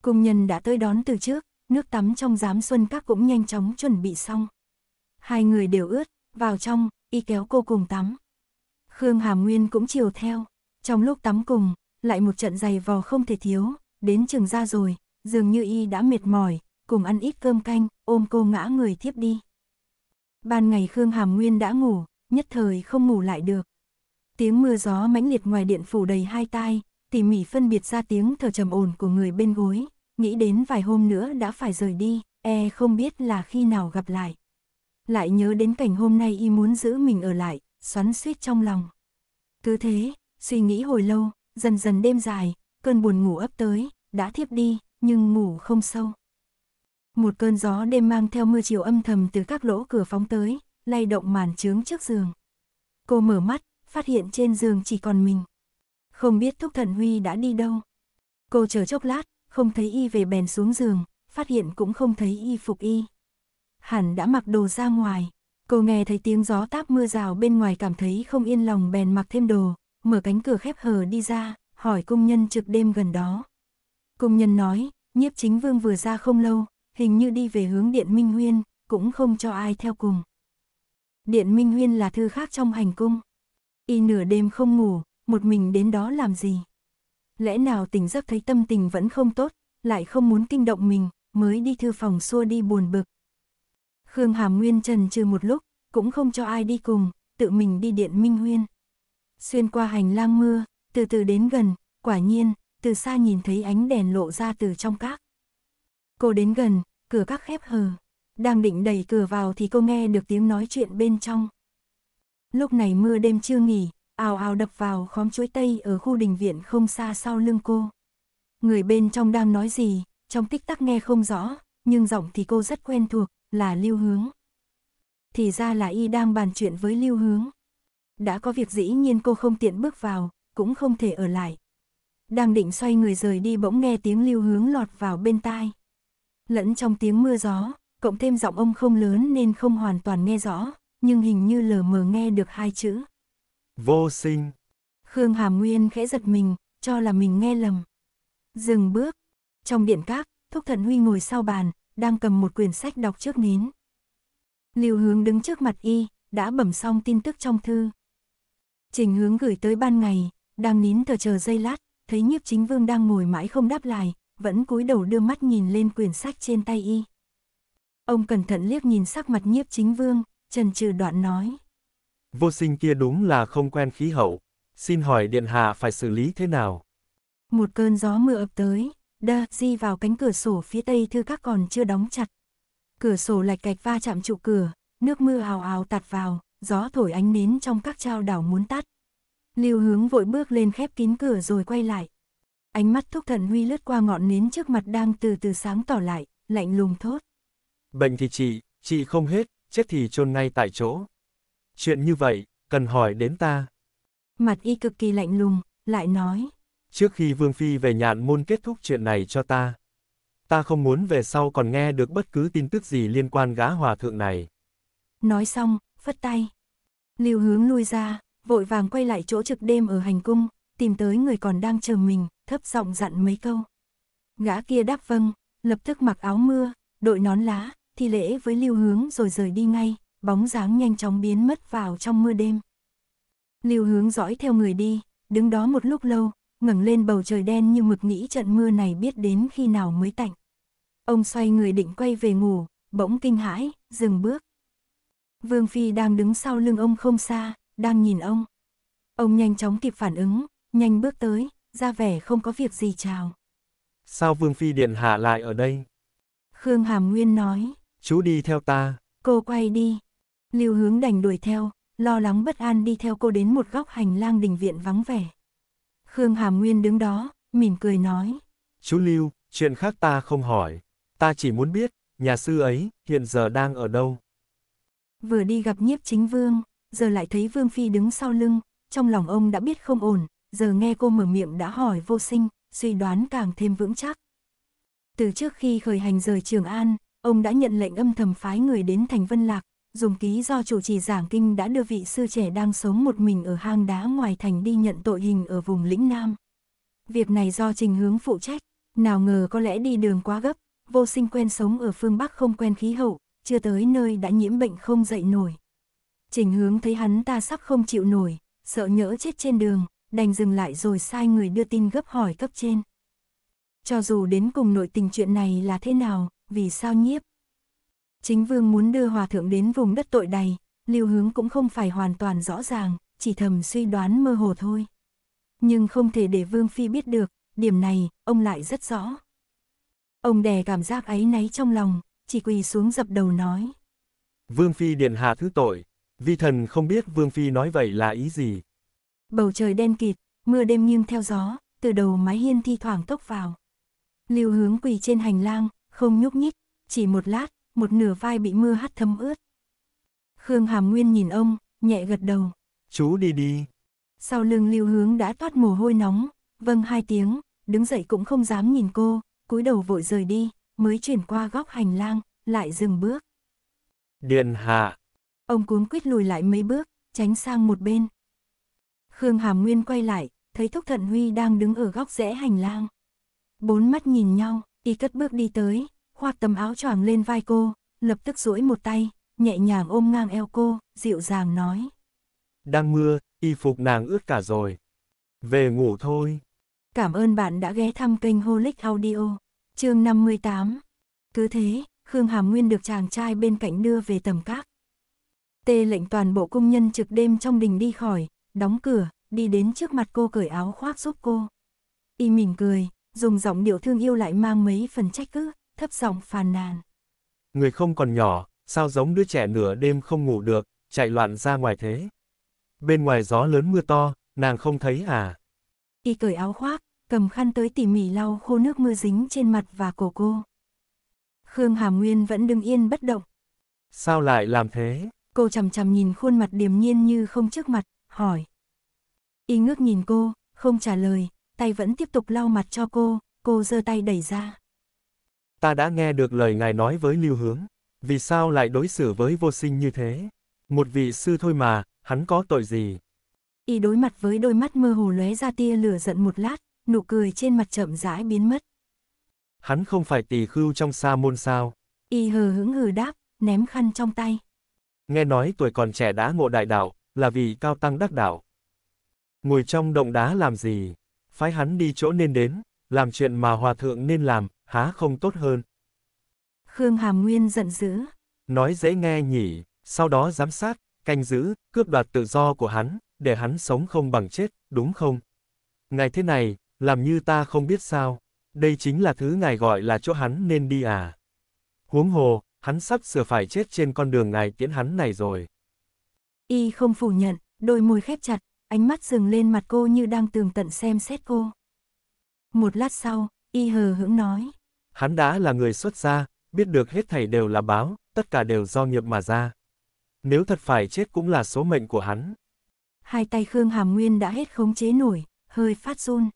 Cung nhân đã tới đón từ trước, nước tắm trong giám xuân các cũng nhanh chóng chuẩn bị xong. Hai người đều ướt, vào trong, y kéo cô cùng tắm. Khương Hàm Nguyên cũng chiều theo. Trong lúc tắm cùng, lại một trận giày vò không thể thiếu, đến trường ra rồi, dường như y đã mệt mỏi, cùng ăn ít cơm canh, ôm cô ngã người thiếp đi. Ban ngày Khương Hàm Nguyên đã ngủ, nhất thời không ngủ lại được. Tiếng mưa gió mãnh liệt ngoài điện phủ đầy hai tai, tỉ mỉ phân biệt ra tiếng thở trầm ổn của người bên gối, nghĩ đến vài hôm nữa đã phải rời đi, e không biết là khi nào gặp lại. Lại nhớ đến cảnh hôm nay y muốn giữ mình ở lại, xoắn suýt trong lòng. Cứ thế, suy nghĩ hồi lâu, dần dần đêm dài, cơn buồn ngủ ấp tới, đã thiếp đi, nhưng ngủ không sâu. Một cơn gió đêm mang theo mưa chiều âm thầm từ các lỗ cửa phóng tới, lay động màn trướng trước giường. Cô mở mắt, phát hiện trên giường chỉ còn mình. Không biết Thúc Thần Huy đã đi đâu. Cô chờ chốc lát, không thấy y về bèn xuống giường, phát hiện cũng không thấy y phục y. Hẳn đã mặc đồ ra ngoài, Cô nghe thấy tiếng gió táp mưa rào bên ngoài cảm thấy không yên lòng bèn mặc thêm đồ, mở cánh cửa khép hờ đi ra, hỏi công nhân trực đêm gần đó. Công nhân nói, nhiếp chính vương vừa ra không lâu, hình như đi về hướng Điện Minh Huyên, cũng không cho ai theo cùng. Điện Minh Huyên là thư khác trong hành cung. Y nửa đêm không ngủ, một mình đến đó làm gì? Lẽ nào tỉnh giấc thấy tâm tình vẫn không tốt, lại không muốn kinh động mình, mới đi thư phòng xua đi buồn bực, Khương Hàm Nguyên trần trừ một lúc, cũng không cho ai đi cùng, tự mình đi điện Minh Huyên. Xuyên qua hành lang mưa, từ từ đến gần, quả nhiên, từ xa nhìn thấy ánh đèn lộ ra từ trong các. Cô đến gần, cửa các khép hờ. Đang định đẩy cửa vào thì cô nghe được tiếng nói chuyện bên trong. Lúc này mưa đêm chưa nghỉ, ào ào đập vào khóm chuối tây ở khu đình viện không xa sau lưng cô. Người bên trong đang nói gì, trong tích tắc nghe không rõ, nhưng giọng thì cô rất quen thuộc, là lưu hướng. Thì ra là y đang bàn chuyện với lưu hướng. Đã có việc dĩ nhiên cô không tiện bước vào, cũng không thể ở lại. Đang định xoay người rời đi bỗng nghe tiếng lưu hướng lọt vào bên tai. Lẫn trong tiếng mưa gió, cộng thêm giọng ông không lớn nên không hoàn toàn nghe rõ, nhưng hình như lờ mờ nghe được hai chữ. Vô sinh. Khương Hàm Nguyên khẽ giật mình, cho là mình nghe lầm. Dừng bước. Trong điện các, Thúc thận Huy ngồi sau bàn, đang cầm một quyển sách đọc trước nến. Lưu Hướng đứng trước mặt y, đã bẩm xong tin tức trong thư. Trình Hướng gửi tới ban ngày, đang nín thở chờ giây lát, thấy Nhiếp Chính Vương đang ngồi mãi không đáp lại, vẫn cúi đầu đưa mắt nhìn lên quyển sách trên tay y. Ông cẩn thận liếc nhìn sắc mặt Nhiếp Chính Vương, trần trừ đoạn nói: "Vô sinh kia đúng là không quen khí hậu, xin hỏi điện hạ phải xử lý thế nào?" Một cơn gió mưa ập tới, đơ di vào cánh cửa sổ phía tây thư các còn chưa đóng chặt. Cửa sổ lạch cạch va chạm trụ cửa, nước mưa hào hào tạt vào, gió thổi ánh nến trong các trao đảo muốn tắt. Lưu hướng vội bước lên khép kín cửa rồi quay lại. Ánh mắt thúc thần huy lướt qua ngọn nến trước mặt đang từ từ sáng tỏ lại, lạnh lùng thốt. Bệnh thì chị, chị không hết, chết thì chôn ngay tại chỗ. Chuyện như vậy, cần hỏi đến ta. Mặt y cực kỳ lạnh lùng, lại nói trước khi Vương Phi về nhạn môn kết thúc chuyện này cho ta. Ta không muốn về sau còn nghe được bất cứ tin tức gì liên quan gã hòa thượng này. Nói xong, phất tay. Lưu hướng lui ra, vội vàng quay lại chỗ trực đêm ở hành cung, tìm tới người còn đang chờ mình, thấp giọng dặn mấy câu. Gã kia đáp vâng, lập tức mặc áo mưa, đội nón lá, thi lễ với lưu hướng rồi rời đi ngay, bóng dáng nhanh chóng biến mất vào trong mưa đêm. Lưu hướng dõi theo người đi, đứng đó một lúc lâu, ngẩng lên bầu trời đen như mực nghĩ trận mưa này biết đến khi nào mới tạnh. Ông xoay người định quay về ngủ, bỗng kinh hãi, dừng bước. Vương Phi đang đứng sau lưng ông không xa, đang nhìn ông. Ông nhanh chóng kịp phản ứng, nhanh bước tới, ra vẻ không có việc gì chào. Sao Vương Phi Điện Hạ lại ở đây? Khương Hàm Nguyên nói. Chú đi theo ta. Cô quay đi. Lưu hướng đành đuổi theo, lo lắng bất an đi theo cô đến một góc hành lang đình viện vắng vẻ. Khương Hàm Nguyên đứng đó, mỉm cười nói. Chú Lưu, chuyện khác ta không hỏi. Ta chỉ muốn biết, nhà sư ấy, hiện giờ đang ở đâu? Vừa đi gặp nhiếp chính vương, giờ lại thấy Vương Phi đứng sau lưng, trong lòng ông đã biết không ổn, giờ nghe cô mở miệng đã hỏi vô sinh, suy đoán càng thêm vững chắc. Từ trước khi khởi hành rời Trường An, ông đã nhận lệnh âm thầm phái người đến thành Vân Lạc, dùng ký do chủ trì giảng kinh đã đưa vị sư trẻ đang sống một mình ở hang đá ngoài thành đi nhận tội hình ở vùng lĩnh Nam. Việc này do trình hướng phụ trách, nào ngờ có lẽ đi đường quá gấp, vô sinh quen sống ở phương Bắc không quen khí hậu, chưa tới nơi đã nhiễm bệnh không dậy nổi. Trình hướng thấy hắn ta sắp không chịu nổi, sợ nhỡ chết trên đường, đành dừng lại rồi sai người đưa tin gấp hỏi cấp trên. Cho dù đến cùng nội tình chuyện này là thế nào, vì sao nhiếp Chính vương muốn đưa hòa thượng đến vùng đất tội đầy, lưu hướng cũng không phải hoàn toàn rõ ràng, chỉ thầm suy đoán mơ hồ thôi. Nhưng không thể để vương phi biết được, điểm này, ông lại rất rõ. Ông đè cảm giác ấy náy trong lòng, chỉ quỳ xuống dập đầu nói. Vương phi điện hạ thứ tội, vi thần không biết vương phi nói vậy là ý gì. Bầu trời đen kịt, mưa đêm nghiêng theo gió, từ đầu mái hiên thi thoảng tốc vào. Lưu hướng quỳ trên hành lang, không nhúc nhích, chỉ một lát, một nửa vai bị mưa hắt thấm ướt. Khương Hàm Nguyên nhìn ông, nhẹ gật đầu. Chú đi đi. Sau lưng lưu hướng đã toát mồ hôi nóng, vâng hai tiếng, đứng dậy cũng không dám nhìn cô, cúi đầu vội rời đi, mới chuyển qua góc hành lang, lại dừng bước. Điện hạ. Ông cuống quyết lùi lại mấy bước, tránh sang một bên. Khương Hàm Nguyên quay lại, thấy Thúc Thận Huy đang đứng ở góc rẽ hành lang. Bốn mắt nhìn nhau, y cất bước đi tới, khoác tấm áo choàng lên vai cô, lập tức duỗi một tay, nhẹ nhàng ôm ngang eo cô, dịu dàng nói. Đang mưa, y phục nàng ướt cả rồi. Về ngủ thôi. Cảm ơn bạn đã ghé thăm kênh Holic Audio, chương 58. Cứ thế, Khương Hàm Nguyên được chàng trai bên cạnh đưa về tầm các. Tê lệnh toàn bộ công nhân trực đêm trong đình đi khỏi, đóng cửa, đi đến trước mặt cô cởi áo khoác giúp cô. Y mỉm cười, dùng giọng điệu thương yêu lại mang mấy phần trách cứ, thấp giọng phàn nàn. Người không còn nhỏ, sao giống đứa trẻ nửa đêm không ngủ được, chạy loạn ra ngoài thế. Bên ngoài gió lớn mưa to, nàng không thấy à? Y cởi áo khoác, cầm khăn tới tỉ mỉ lau khô nước mưa dính trên mặt và cổ cô. Khương Hà Nguyên vẫn đứng yên bất động. Sao lại làm thế? Cô chầm chầm nhìn khuôn mặt điềm nhiên như không trước mặt, hỏi. Y ngước nhìn cô, không trả lời, tay vẫn tiếp tục lau mặt cho cô, cô giơ tay đẩy ra ta đã nghe được lời ngài nói với lưu hướng, vì sao lại đối xử với vô sinh như thế? Một vị sư thôi mà, hắn có tội gì? Y đối mặt với đôi mắt mơ hồ lóe ra tia lửa giận một lát, nụ cười trên mặt chậm rãi biến mất. Hắn không phải tỳ khưu trong sa môn sao? Y hờ hững hừ đáp, ném khăn trong tay. Nghe nói tuổi còn trẻ đã ngộ đại đạo, là vì cao tăng đắc đạo. Ngồi trong động đá làm gì? Phái hắn đi chỗ nên đến, làm chuyện mà hòa thượng nên làm, há không tốt hơn. Khương Hàm Nguyên giận dữ. Nói dễ nghe nhỉ, sau đó giám sát, canh giữ, cướp đoạt tự do của hắn, để hắn sống không bằng chết, đúng không? Ngài thế này, làm như ta không biết sao, đây chính là thứ ngài gọi là chỗ hắn nên đi à. Huống hồ, hắn sắp sửa phải chết trên con đường ngài tiễn hắn này rồi. Y không phủ nhận, đôi môi khép chặt, ánh mắt dừng lên mặt cô như đang tường tận xem xét cô. Một lát sau, y hờ hững nói. Hắn đã là người xuất gia, biết được hết thảy đều là báo, tất cả đều do nghiệp mà ra. Nếu thật phải chết cũng là số mệnh của hắn. Hai tay Khương Hàm Nguyên đã hết khống chế nổi, hơi phát run.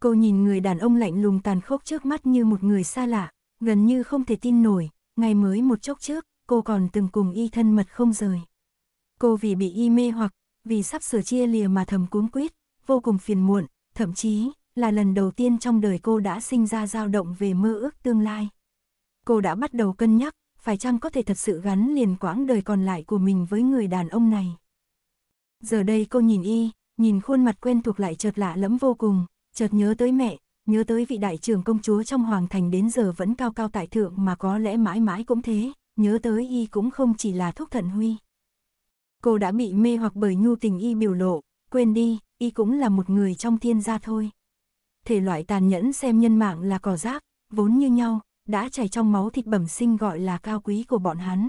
Cô nhìn người đàn ông lạnh lùng tàn khốc trước mắt như một người xa lạ, gần như không thể tin nổi, ngày mới một chốc trước, cô còn từng cùng y thân mật không rời. Cô vì bị y mê hoặc, vì sắp sửa chia lìa mà thầm cuống quýt, vô cùng phiền muộn, thậm chí là lần đầu tiên trong đời cô đã sinh ra dao động về mơ ước tương lai. Cô đã bắt đầu cân nhắc, phải chăng có thể thật sự gắn liền quãng đời còn lại của mình với người đàn ông này. Giờ đây cô nhìn y, nhìn khuôn mặt quen thuộc lại chợt lạ lẫm vô cùng, chợt nhớ tới mẹ, nhớ tới vị đại trưởng công chúa trong hoàng thành đến giờ vẫn cao cao tại thượng mà có lẽ mãi mãi cũng thế, nhớ tới y cũng không chỉ là thúc thận huy. Cô đã bị mê hoặc bởi nhu tình y biểu lộ, quên đi, y cũng là một người trong thiên gia thôi thể loại tàn nhẫn xem nhân mạng là cỏ rác, vốn như nhau, đã chảy trong máu thịt bẩm sinh gọi là cao quý của bọn hắn.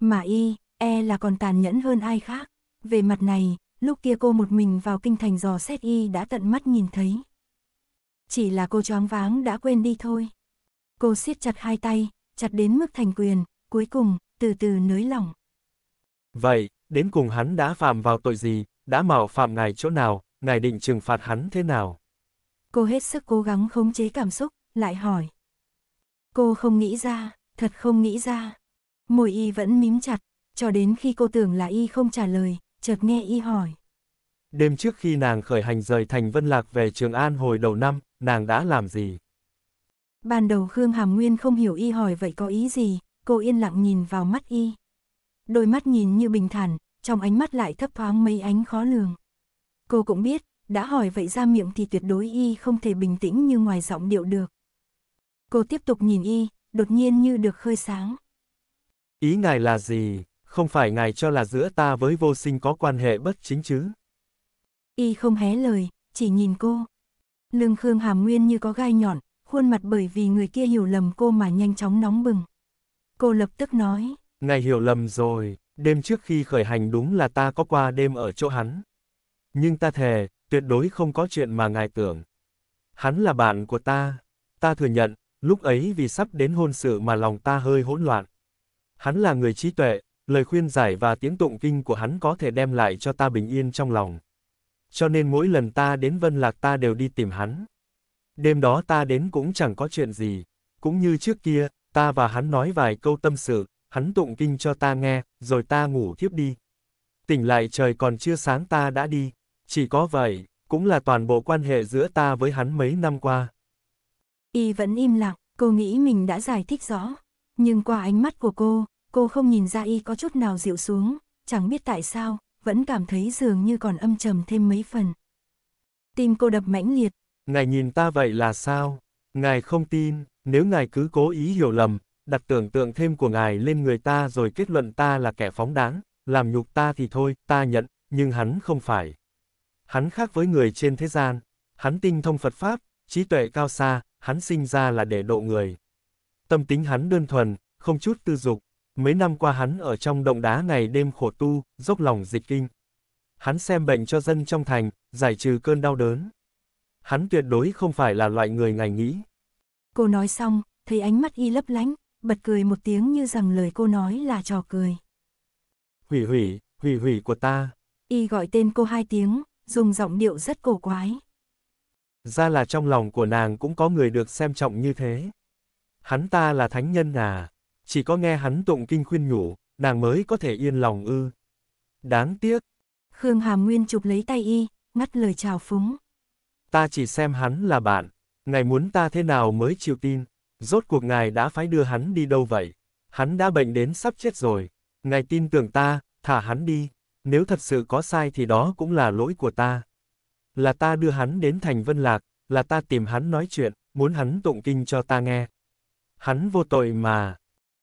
Mà y, e là còn tàn nhẫn hơn ai khác. Về mặt này, lúc kia cô một mình vào kinh thành dò xét y đã tận mắt nhìn thấy. Chỉ là cô choáng váng đã quên đi thôi. Cô siết chặt hai tay, chặt đến mức thành quyền, cuối cùng, từ từ nới lỏng. Vậy, đến cùng hắn đã phạm vào tội gì, đã mạo phạm ngài chỗ nào, ngài định trừng phạt hắn thế nào? Cô hết sức cố gắng khống chế cảm xúc, lại hỏi. Cô không nghĩ ra, thật không nghĩ ra. Môi y vẫn mím chặt, cho đến khi cô tưởng là y không trả lời, chợt nghe y hỏi. Đêm trước khi nàng khởi hành rời thành Vân Lạc về Trường An hồi đầu năm, nàng đã làm gì? Ban đầu Khương Hàm Nguyên không hiểu y hỏi vậy có ý gì, cô yên lặng nhìn vào mắt y. Đôi mắt nhìn như bình thản, trong ánh mắt lại thấp thoáng mấy ánh khó lường. Cô cũng biết, đã hỏi vậy ra miệng thì tuyệt đối y không thể bình tĩnh như ngoài giọng điệu được. Cô tiếp tục nhìn y, đột nhiên như được khơi sáng. Ý ngài là gì? Không phải ngài cho là giữa ta với vô sinh có quan hệ bất chính chứ? Y không hé lời, chỉ nhìn cô. Lương Khương Hàm Nguyên như có gai nhọn, khuôn mặt bởi vì người kia hiểu lầm cô mà nhanh chóng nóng bừng. Cô lập tức nói. Ngài hiểu lầm rồi, đêm trước khi khởi hành đúng là ta có qua đêm ở chỗ hắn. Nhưng ta thề, tuyệt đối không có chuyện mà ngài tưởng. Hắn là bạn của ta, ta thừa nhận, lúc ấy vì sắp đến hôn sự mà lòng ta hơi hỗn loạn. Hắn là người trí tuệ, lời khuyên giải và tiếng tụng kinh của hắn có thể đem lại cho ta bình yên trong lòng. Cho nên mỗi lần ta đến Vân Lạc ta đều đi tìm hắn. Đêm đó ta đến cũng chẳng có chuyện gì, cũng như trước kia, ta và hắn nói vài câu tâm sự, hắn tụng kinh cho ta nghe, rồi ta ngủ thiếp đi. Tỉnh lại trời còn chưa sáng ta đã đi. Chỉ có vậy, cũng là toàn bộ quan hệ giữa ta với hắn mấy năm qua. Y vẫn im lặng, cô nghĩ mình đã giải thích rõ. Nhưng qua ánh mắt của cô, cô không nhìn ra Y có chút nào dịu xuống, chẳng biết tại sao, vẫn cảm thấy dường như còn âm trầm thêm mấy phần. Tim cô đập mãnh liệt. Ngài nhìn ta vậy là sao? Ngài không tin, nếu ngài cứ cố ý hiểu lầm, đặt tưởng tượng thêm của ngài lên người ta rồi kết luận ta là kẻ phóng đáng, làm nhục ta thì thôi, ta nhận, nhưng hắn không phải hắn khác với người trên thế gian, hắn tinh thông Phật Pháp, trí tuệ cao xa, hắn sinh ra là để độ người. Tâm tính hắn đơn thuần, không chút tư dục, mấy năm qua hắn ở trong động đá ngày đêm khổ tu, dốc lòng dịch kinh. Hắn xem bệnh cho dân trong thành, giải trừ cơn đau đớn. Hắn tuyệt đối không phải là loại người ngài nghĩ. Cô nói xong, thấy ánh mắt y lấp lánh, bật cười một tiếng như rằng lời cô nói là trò cười. Hủy hủy, hủy hủy của ta. Y gọi tên cô hai tiếng, dùng giọng điệu rất cổ quái. Ra là trong lòng của nàng cũng có người được xem trọng như thế. Hắn ta là thánh nhân à, chỉ có nghe hắn tụng kinh khuyên nhủ, nàng mới có thể yên lòng ư. Đáng tiếc. Khương Hàm Nguyên chụp lấy tay y, ngắt lời chào phúng. Ta chỉ xem hắn là bạn, ngài muốn ta thế nào mới chịu tin, rốt cuộc ngài đã phải đưa hắn đi đâu vậy? Hắn đã bệnh đến sắp chết rồi, ngài tin tưởng ta, thả hắn đi. Nếu thật sự có sai thì đó cũng là lỗi của ta. Là ta đưa hắn đến thành Vân Lạc, là ta tìm hắn nói chuyện, muốn hắn tụng kinh cho ta nghe. Hắn vô tội mà.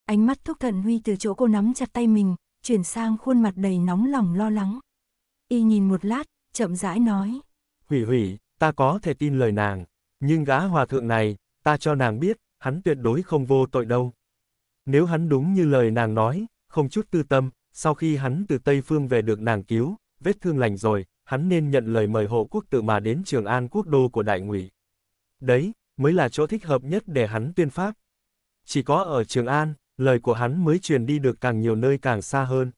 Ánh mắt thúc thận Huy từ chỗ cô nắm chặt tay mình, chuyển sang khuôn mặt đầy nóng lòng lo lắng. Y nhìn một lát, chậm rãi nói. Hủy hủy, ta có thể tin lời nàng, nhưng gã hòa thượng này, ta cho nàng biết, hắn tuyệt đối không vô tội đâu. Nếu hắn đúng như lời nàng nói, không chút tư tâm, sau khi hắn từ Tây Phương về được nàng cứu, vết thương lành rồi, hắn nên nhận lời mời hộ quốc tự mà đến Trường An quốc đô của đại ngụy. Đấy, mới là chỗ thích hợp nhất để hắn tuyên pháp. Chỉ có ở Trường An, lời của hắn mới truyền đi được càng nhiều nơi càng xa hơn.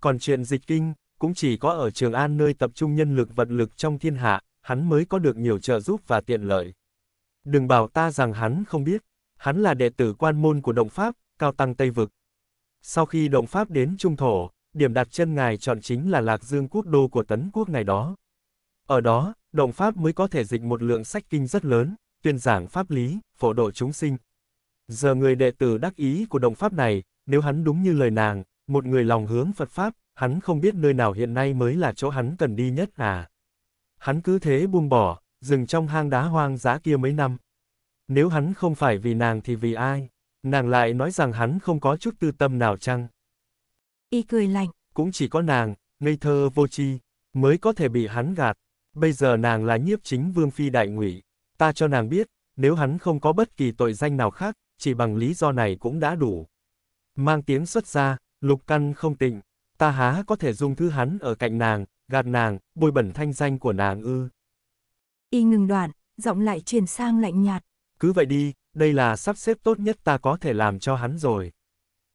Còn chuyện dịch kinh, cũng chỉ có ở Trường An nơi tập trung nhân lực vật lực trong thiên hạ, hắn mới có được nhiều trợ giúp và tiện lợi. Đừng bảo ta rằng hắn không biết, hắn là đệ tử quan môn của Động Pháp, cao tăng Tây Vực. Sau khi động Pháp đến Trung Thổ, điểm đặt chân ngài chọn chính là Lạc Dương quốc đô của Tấn quốc ngày đó. Ở đó, động Pháp mới có thể dịch một lượng sách kinh rất lớn, tuyên giảng pháp lý, phổ độ chúng sinh. Giờ người đệ tử đắc ý của động Pháp này, nếu hắn đúng như lời nàng, một người lòng hướng Phật Pháp, hắn không biết nơi nào hiện nay mới là chỗ hắn cần đi nhất à. Hắn cứ thế buông bỏ, dừng trong hang đá hoang dã kia mấy năm. Nếu hắn không phải vì nàng thì vì ai? Nàng lại nói rằng hắn không có chút tư tâm nào chăng? Y cười lạnh. Cũng chỉ có nàng, ngây thơ vô tri mới có thể bị hắn gạt. Bây giờ nàng là nhiếp chính vương phi đại ngụy. Ta cho nàng biết, nếu hắn không có bất kỳ tội danh nào khác, chỉ bằng lý do này cũng đã đủ. Mang tiếng xuất ra, lục căn không tịnh, ta há có thể dung thứ hắn ở cạnh nàng, gạt nàng, bôi bẩn thanh danh của nàng ư. Y ngừng đoạn, giọng lại chuyển sang lạnh nhạt. Cứ vậy đi, đây là sắp xếp tốt nhất ta có thể làm cho hắn rồi.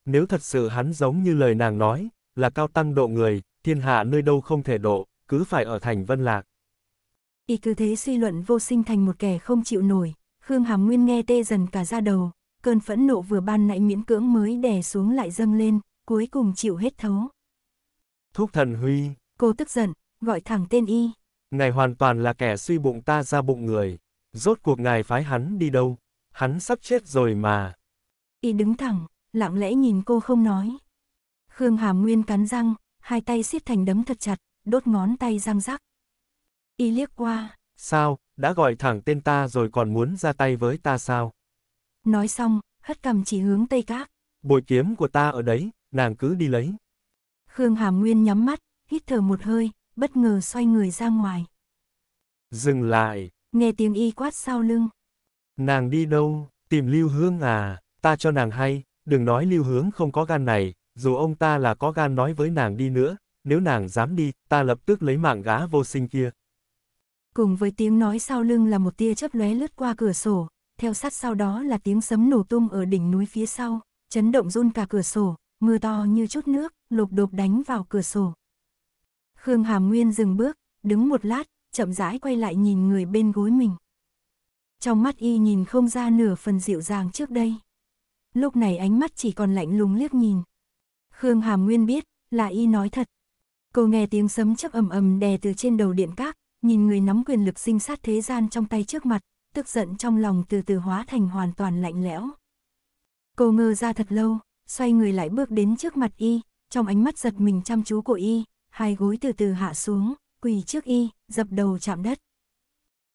Nếu thật sự hắn giống như lời nàng nói, là cao tăng độ người, thiên hạ nơi đâu không thể độ, cứ phải ở thành vân lạc. Y cứ thế suy luận vô sinh thành một kẻ không chịu nổi, Khương Hàm Nguyên nghe tê dần cả da đầu, cơn phẫn nộ vừa ban nãy miễn cưỡng mới đè xuống lại dâng lên, cuối cùng chịu hết thấu. Thúc thần Huy. Cô tức giận, gọi thẳng tên y. Ngài hoàn toàn là kẻ suy bụng ta ra bụng người. Rốt cuộc ngài phái hắn đi đâu? hắn sắp chết rồi mà. Y đứng thẳng, lặng lẽ nhìn cô không nói. Khương Hàm Nguyên cắn răng, hai tay siết thành đấm thật chặt, đốt ngón tay răng rắc. Y liếc qua. Sao, đã gọi thẳng tên ta rồi còn muốn ra tay với ta sao? Nói xong, hất cầm chỉ hướng Tây Cát. Bội kiếm của ta ở đấy, nàng cứ đi lấy. Khương Hàm Nguyên nhắm mắt, hít thở một hơi, bất ngờ xoay người ra ngoài. Dừng lại. Nghe tiếng y quát sau lưng. Nàng đi đâu, tìm lưu hướng à, ta cho nàng hay, đừng nói lưu hướng không có gan này, dù ông ta là có gan nói với nàng đi nữa, nếu nàng dám đi, ta lập tức lấy mạng gã vô sinh kia. Cùng với tiếng nói sau lưng là một tia chớp lóe lướt qua cửa sổ, theo sát sau đó là tiếng sấm nổ tung ở đỉnh núi phía sau, chấn động run cả cửa sổ, mưa to như chút nước, lục đột đánh vào cửa sổ. Khương Hàm Nguyên dừng bước, đứng một lát, chậm rãi quay lại nhìn người bên gối mình. Trong mắt y nhìn không ra nửa phần dịu dàng trước đây. Lúc này ánh mắt chỉ còn lạnh lùng liếc nhìn. Khương Hàm Nguyên biết, là y nói thật. Cô nghe tiếng sấm chấp ầm ầm đè từ trên đầu điện các, nhìn người nắm quyền lực sinh sát thế gian trong tay trước mặt, tức giận trong lòng từ từ hóa thành hoàn toàn lạnh lẽo. Cô ngơ ra thật lâu, xoay người lại bước đến trước mặt y, trong ánh mắt giật mình chăm chú của y, hai gối từ từ hạ xuống, quỳ trước y, dập đầu chạm đất.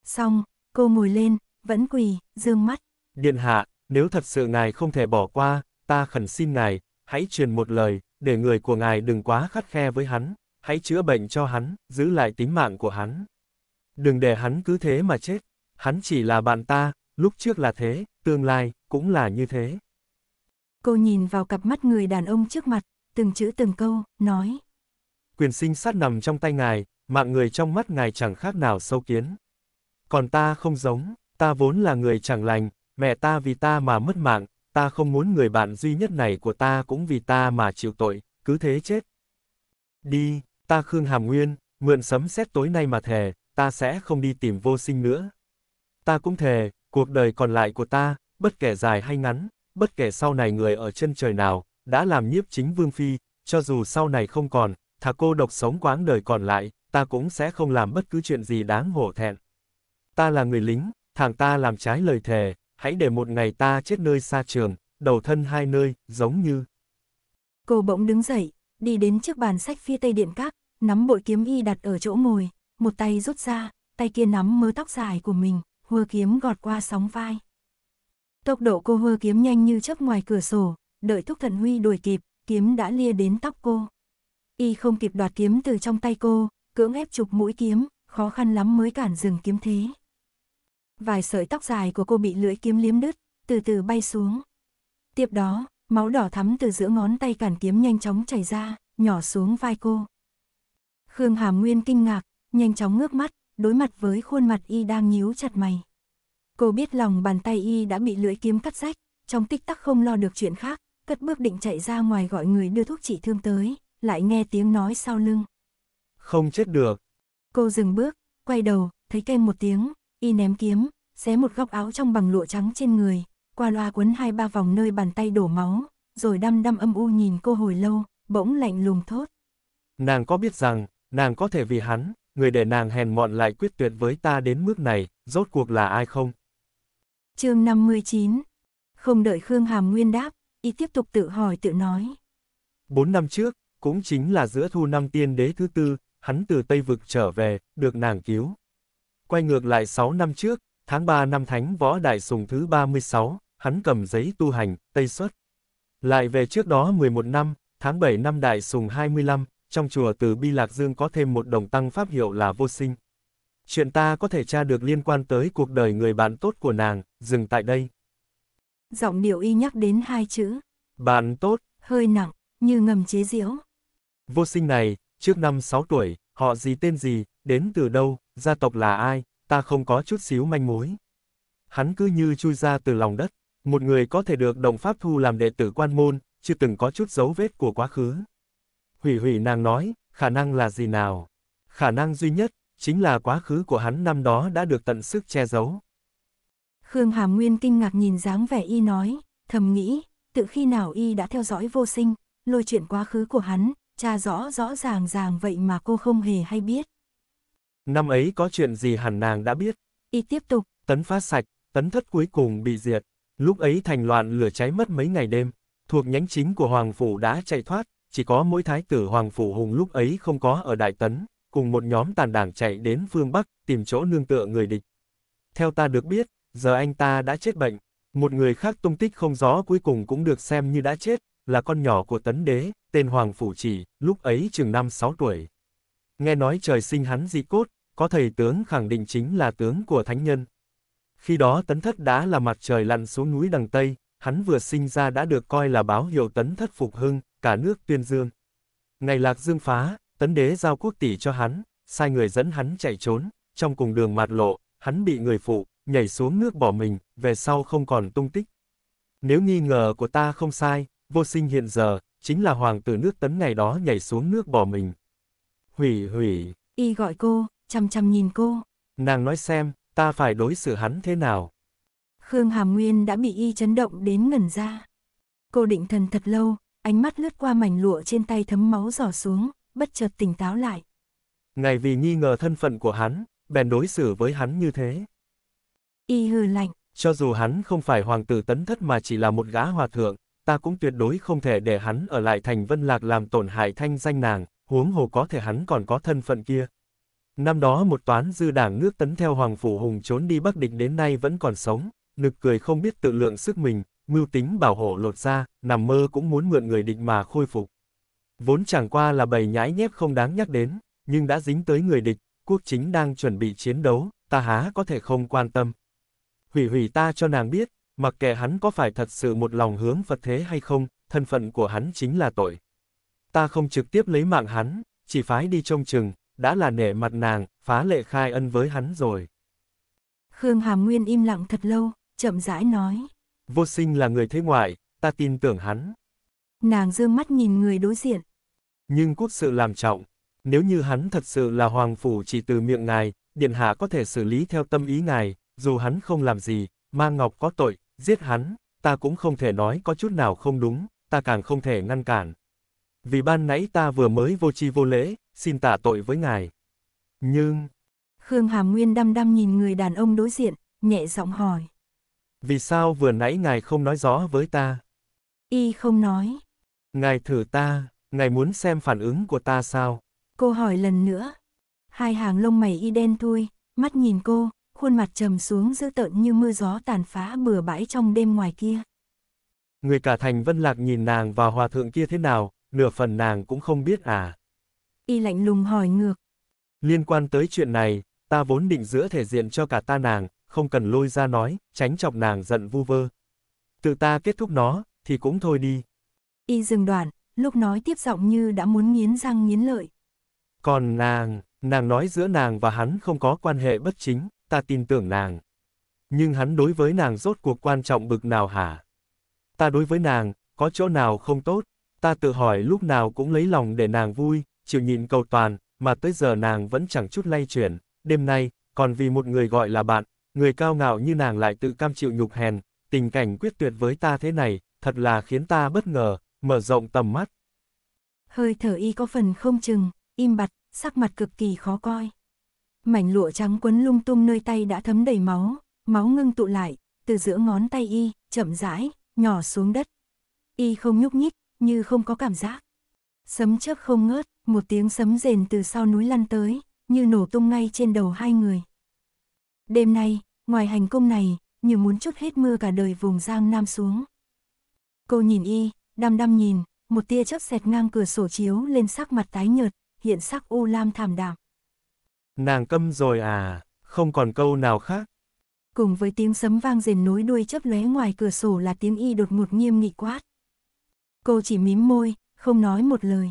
Xong, cô ngồi lên, vẫn quỳ, dương mắt. Điện hạ, nếu thật sự ngài không thể bỏ qua, ta khẩn xin ngài, hãy truyền một lời, để người của ngài đừng quá khắt khe với hắn, hãy chữa bệnh cho hắn, giữ lại tính mạng của hắn. Đừng để hắn cứ thế mà chết, hắn chỉ là bạn ta, lúc trước là thế, tương lai, cũng là như thế. Cô nhìn vào cặp mắt người đàn ông trước mặt, từng chữ từng câu, nói. Quyền sinh sát nằm trong tay ngài, mạng người trong mắt ngài chẳng khác nào sâu kiến. Còn ta không giống, Ta vốn là người chẳng lành, mẹ ta vì ta mà mất mạng, ta không muốn người bạn duy nhất này của ta cũng vì ta mà chịu tội, cứ thế chết. Đi, ta Khương Hàm Nguyên, mượn sấm xét tối nay mà thề, ta sẽ không đi tìm vô sinh nữa. Ta cũng thề, cuộc đời còn lại của ta, bất kể dài hay ngắn, bất kể sau này người ở chân trời nào, đã làm nhiếp chính vương phi, cho dù sau này không còn, thà cô độc sống quãng đời còn lại, ta cũng sẽ không làm bất cứ chuyện gì đáng hổ thẹn. Ta là người lính, thằng ta làm trái lời thề, hãy để một ngày ta chết nơi xa trường, đầu thân hai nơi, giống như. Cô bỗng đứng dậy, đi đến trước bàn sách phía tây điện các, nắm bội kiếm y đặt ở chỗ ngồi, một tay rút ra, tay kia nắm mớ tóc dài của mình, hua kiếm gọt qua sóng vai. Tốc độ cô hua kiếm nhanh như chớp ngoài cửa sổ, đợi Thúc thận Huy đuổi kịp, kiếm đã lia đến tóc cô. Y không kịp đoạt kiếm từ trong tay cô, cưỡng ép chụp mũi kiếm, khó khăn lắm mới cản dừng kiếm thế vài sợi tóc dài của cô bị lưỡi kiếm liếm đứt, từ từ bay xuống. Tiếp đó, máu đỏ thắm từ giữa ngón tay cản kiếm nhanh chóng chảy ra, nhỏ xuống vai cô. Khương Hàm Nguyên kinh ngạc, nhanh chóng ngước mắt, đối mặt với khuôn mặt y đang nhíu chặt mày. Cô biết lòng bàn tay y đã bị lưỡi kiếm cắt rách, trong tích tắc không lo được chuyện khác, cất bước định chạy ra ngoài gọi người đưa thuốc trị thương tới, lại nghe tiếng nói sau lưng. Không chết được. Cô dừng bước, quay đầu, thấy kem một tiếng, y ném kiếm, xé một góc áo trong bằng lụa trắng trên người, qua loa quấn hai ba vòng nơi bàn tay đổ máu, rồi đăm đăm âm u nhìn cô hồi lâu, bỗng lạnh lùng thốt. Nàng có biết rằng, nàng có thể vì hắn, người để nàng hèn mọn lại quyết tuyệt với ta đến mức này, rốt cuộc là ai không? chương 59 Không đợi Khương Hàm Nguyên đáp, y tiếp tục tự hỏi tự nói. Bốn năm trước, cũng chính là giữa thu năm tiên đế thứ tư, hắn từ Tây Vực trở về, được nàng cứu. Quay ngược lại 6 năm trước, tháng 3 năm Thánh Võ Đại Sùng thứ 36, hắn cầm giấy tu hành, Tây xuất. Lại về trước đó 11 năm, tháng 7 năm Đại Sùng 25, trong chùa từ Bi Lạc Dương có thêm một đồng tăng pháp hiệu là vô sinh. Chuyện ta có thể tra được liên quan tới cuộc đời người bạn tốt của nàng, dừng tại đây. Giọng điệu y nhắc đến hai chữ. Bạn tốt. Hơi nặng, như ngầm chế diễu. Vô sinh này, trước năm 6 tuổi, họ gì tên gì, đến từ đâu, gia tộc là ai, ta không có chút xíu manh mối. Hắn cứ như chui ra từ lòng đất, một người có thể được đồng pháp thu làm đệ tử quan môn, chưa từng có chút dấu vết của quá khứ. Hủy hủy nàng nói, khả năng là gì nào? Khả năng duy nhất, chính là quá khứ của hắn năm đó đã được tận sức che giấu. Khương Hàm Nguyên kinh ngạc nhìn dáng vẻ y nói, thầm nghĩ, tự khi nào y đã theo dõi vô sinh, lôi chuyện quá khứ của hắn, tra rõ rõ ràng ràng vậy mà cô không hề hay biết. Năm ấy có chuyện gì hẳn nàng đã biết. Y tiếp tục. Tấn phá sạch, tấn thất cuối cùng bị diệt. Lúc ấy thành loạn lửa cháy mất mấy ngày đêm, thuộc nhánh chính của Hoàng Phủ đã chạy thoát, chỉ có mỗi thái tử Hoàng Phủ Hùng lúc ấy không có ở Đại Tấn, cùng một nhóm tàn đảng chạy đến phương Bắc, tìm chỗ nương tựa người địch. Theo ta được biết, giờ anh ta đã chết bệnh, một người khác tung tích không rõ cuối cùng cũng được xem như đã chết, là con nhỏ của Tấn Đế, tên Hoàng Phủ Chỉ, lúc ấy chừng năm sáu tuổi nghe nói trời sinh hắn dị cốt, có thầy tướng khẳng định chính là tướng của thánh nhân. Khi đó tấn thất đã là mặt trời lặn xuống núi đằng Tây, hắn vừa sinh ra đã được coi là báo hiệu tấn thất phục hưng, cả nước tuyên dương. Ngày lạc dương phá, tấn đế giao quốc tỷ cho hắn, sai người dẫn hắn chạy trốn, trong cùng đường mạt lộ, hắn bị người phụ, nhảy xuống nước bỏ mình, về sau không còn tung tích. Nếu nghi ngờ của ta không sai, vô sinh hiện giờ, chính là hoàng tử nước tấn ngày đó nhảy xuống nước bỏ mình. Hủy hủy. Y gọi cô, chăm chăm nhìn cô. Nàng nói xem, ta phải đối xử hắn thế nào. Khương Hàm Nguyên đã bị y chấn động đến ngẩn ra. Cô định thần thật lâu, ánh mắt lướt qua mảnh lụa trên tay thấm máu giỏ xuống, bất chợt tỉnh táo lại. Ngày vì nghi ngờ thân phận của hắn, bèn đối xử với hắn như thế. Y hừ lạnh. Cho dù hắn không phải hoàng tử tấn thất mà chỉ là một gã hòa thượng, ta cũng tuyệt đối không thể để hắn ở lại thành vân lạc làm tổn hại thanh danh nàng, huống hồ có thể hắn còn có thân phận kia. Năm đó một toán dư đảng nước tấn theo Hoàng Phủ Hùng trốn đi Bắc Định đến nay vẫn còn sống, nực cười không biết tự lượng sức mình, mưu tính bảo hộ lột ra, nằm mơ cũng muốn mượn người địch mà khôi phục. Vốn chẳng qua là bầy nhãi nhép không đáng nhắc đến, nhưng đã dính tới người địch, quốc chính đang chuẩn bị chiến đấu, ta há có thể không quan tâm. Hủy hủy ta cho nàng biết, mặc kệ hắn có phải thật sự một lòng hướng Phật thế hay không, thân phận của hắn chính là tội ta không trực tiếp lấy mạng hắn, chỉ phái đi trông chừng, đã là nể mặt nàng, phá lệ khai ân với hắn rồi. Khương Hàm Nguyên im lặng thật lâu, chậm rãi nói. Vô sinh là người thế ngoại, ta tin tưởng hắn. Nàng dương mắt nhìn người đối diện. Nhưng cút sự làm trọng, nếu như hắn thật sự là hoàng phủ chỉ từ miệng ngài, điện hạ có thể xử lý theo tâm ý ngài, dù hắn không làm gì, ma ngọc có tội, giết hắn, ta cũng không thể nói có chút nào không đúng, ta càng không thể ngăn cản vì ban nãy ta vừa mới vô chi vô lễ, xin tạ tội với ngài. Nhưng... Khương Hàm Nguyên đăm đăm nhìn người đàn ông đối diện, nhẹ giọng hỏi. Vì sao vừa nãy ngài không nói rõ với ta? Y không nói. Ngài thử ta, ngài muốn xem phản ứng của ta sao? Cô hỏi lần nữa. Hai hàng lông mày y đen thui, mắt nhìn cô, khuôn mặt trầm xuống dữ tợn như mưa gió tàn phá bừa bãi trong đêm ngoài kia. Người cả thành vân lạc nhìn nàng và hòa thượng kia thế nào, nửa phần nàng cũng không biết à. Y lạnh lùng hỏi ngược. Liên quan tới chuyện này, ta vốn định giữa thể diện cho cả ta nàng, không cần lôi ra nói, tránh chọc nàng giận vu vơ. Tự ta kết thúc nó, thì cũng thôi đi. Y dừng đoạn, lúc nói tiếp giọng như đã muốn nghiến răng nghiến lợi. Còn nàng, nàng nói giữa nàng và hắn không có quan hệ bất chính, ta tin tưởng nàng. Nhưng hắn đối với nàng rốt cuộc quan trọng bực nào hả? Ta đối với nàng, có chỗ nào không tốt? ta tự hỏi lúc nào cũng lấy lòng để nàng vui, chịu nhịn cầu toàn, mà tới giờ nàng vẫn chẳng chút lay chuyển, đêm nay, còn vì một người gọi là bạn, người cao ngạo như nàng lại tự cam chịu nhục hèn, tình cảnh quyết tuyệt với ta thế này, thật là khiến ta bất ngờ, mở rộng tầm mắt. Hơi thở y có phần không chừng, im bặt, sắc mặt cực kỳ khó coi. Mảnh lụa trắng quấn lung tung nơi tay đã thấm đầy máu, máu ngưng tụ lại, từ giữa ngón tay y, chậm rãi, nhỏ xuống đất. Y không nhúc nhích, như không có cảm giác. Sấm chớp không ngớt, một tiếng sấm rền từ sau núi lăn tới, như nổ tung ngay trên đầu hai người. Đêm nay, ngoài hành công này, như muốn chút hết mưa cả đời vùng Giang Nam xuống. Cô nhìn y, đăm đăm nhìn, một tia chớp xẹt ngang cửa sổ chiếu lên sắc mặt tái nhợt, hiện sắc u lam thảm đạm. Nàng câm rồi à, không còn câu nào khác. Cùng với tiếng sấm vang rền nối đuôi chớp lóe ngoài cửa sổ là tiếng y đột ngột nghiêm nghị quát. Cô chỉ mím môi, không nói một lời.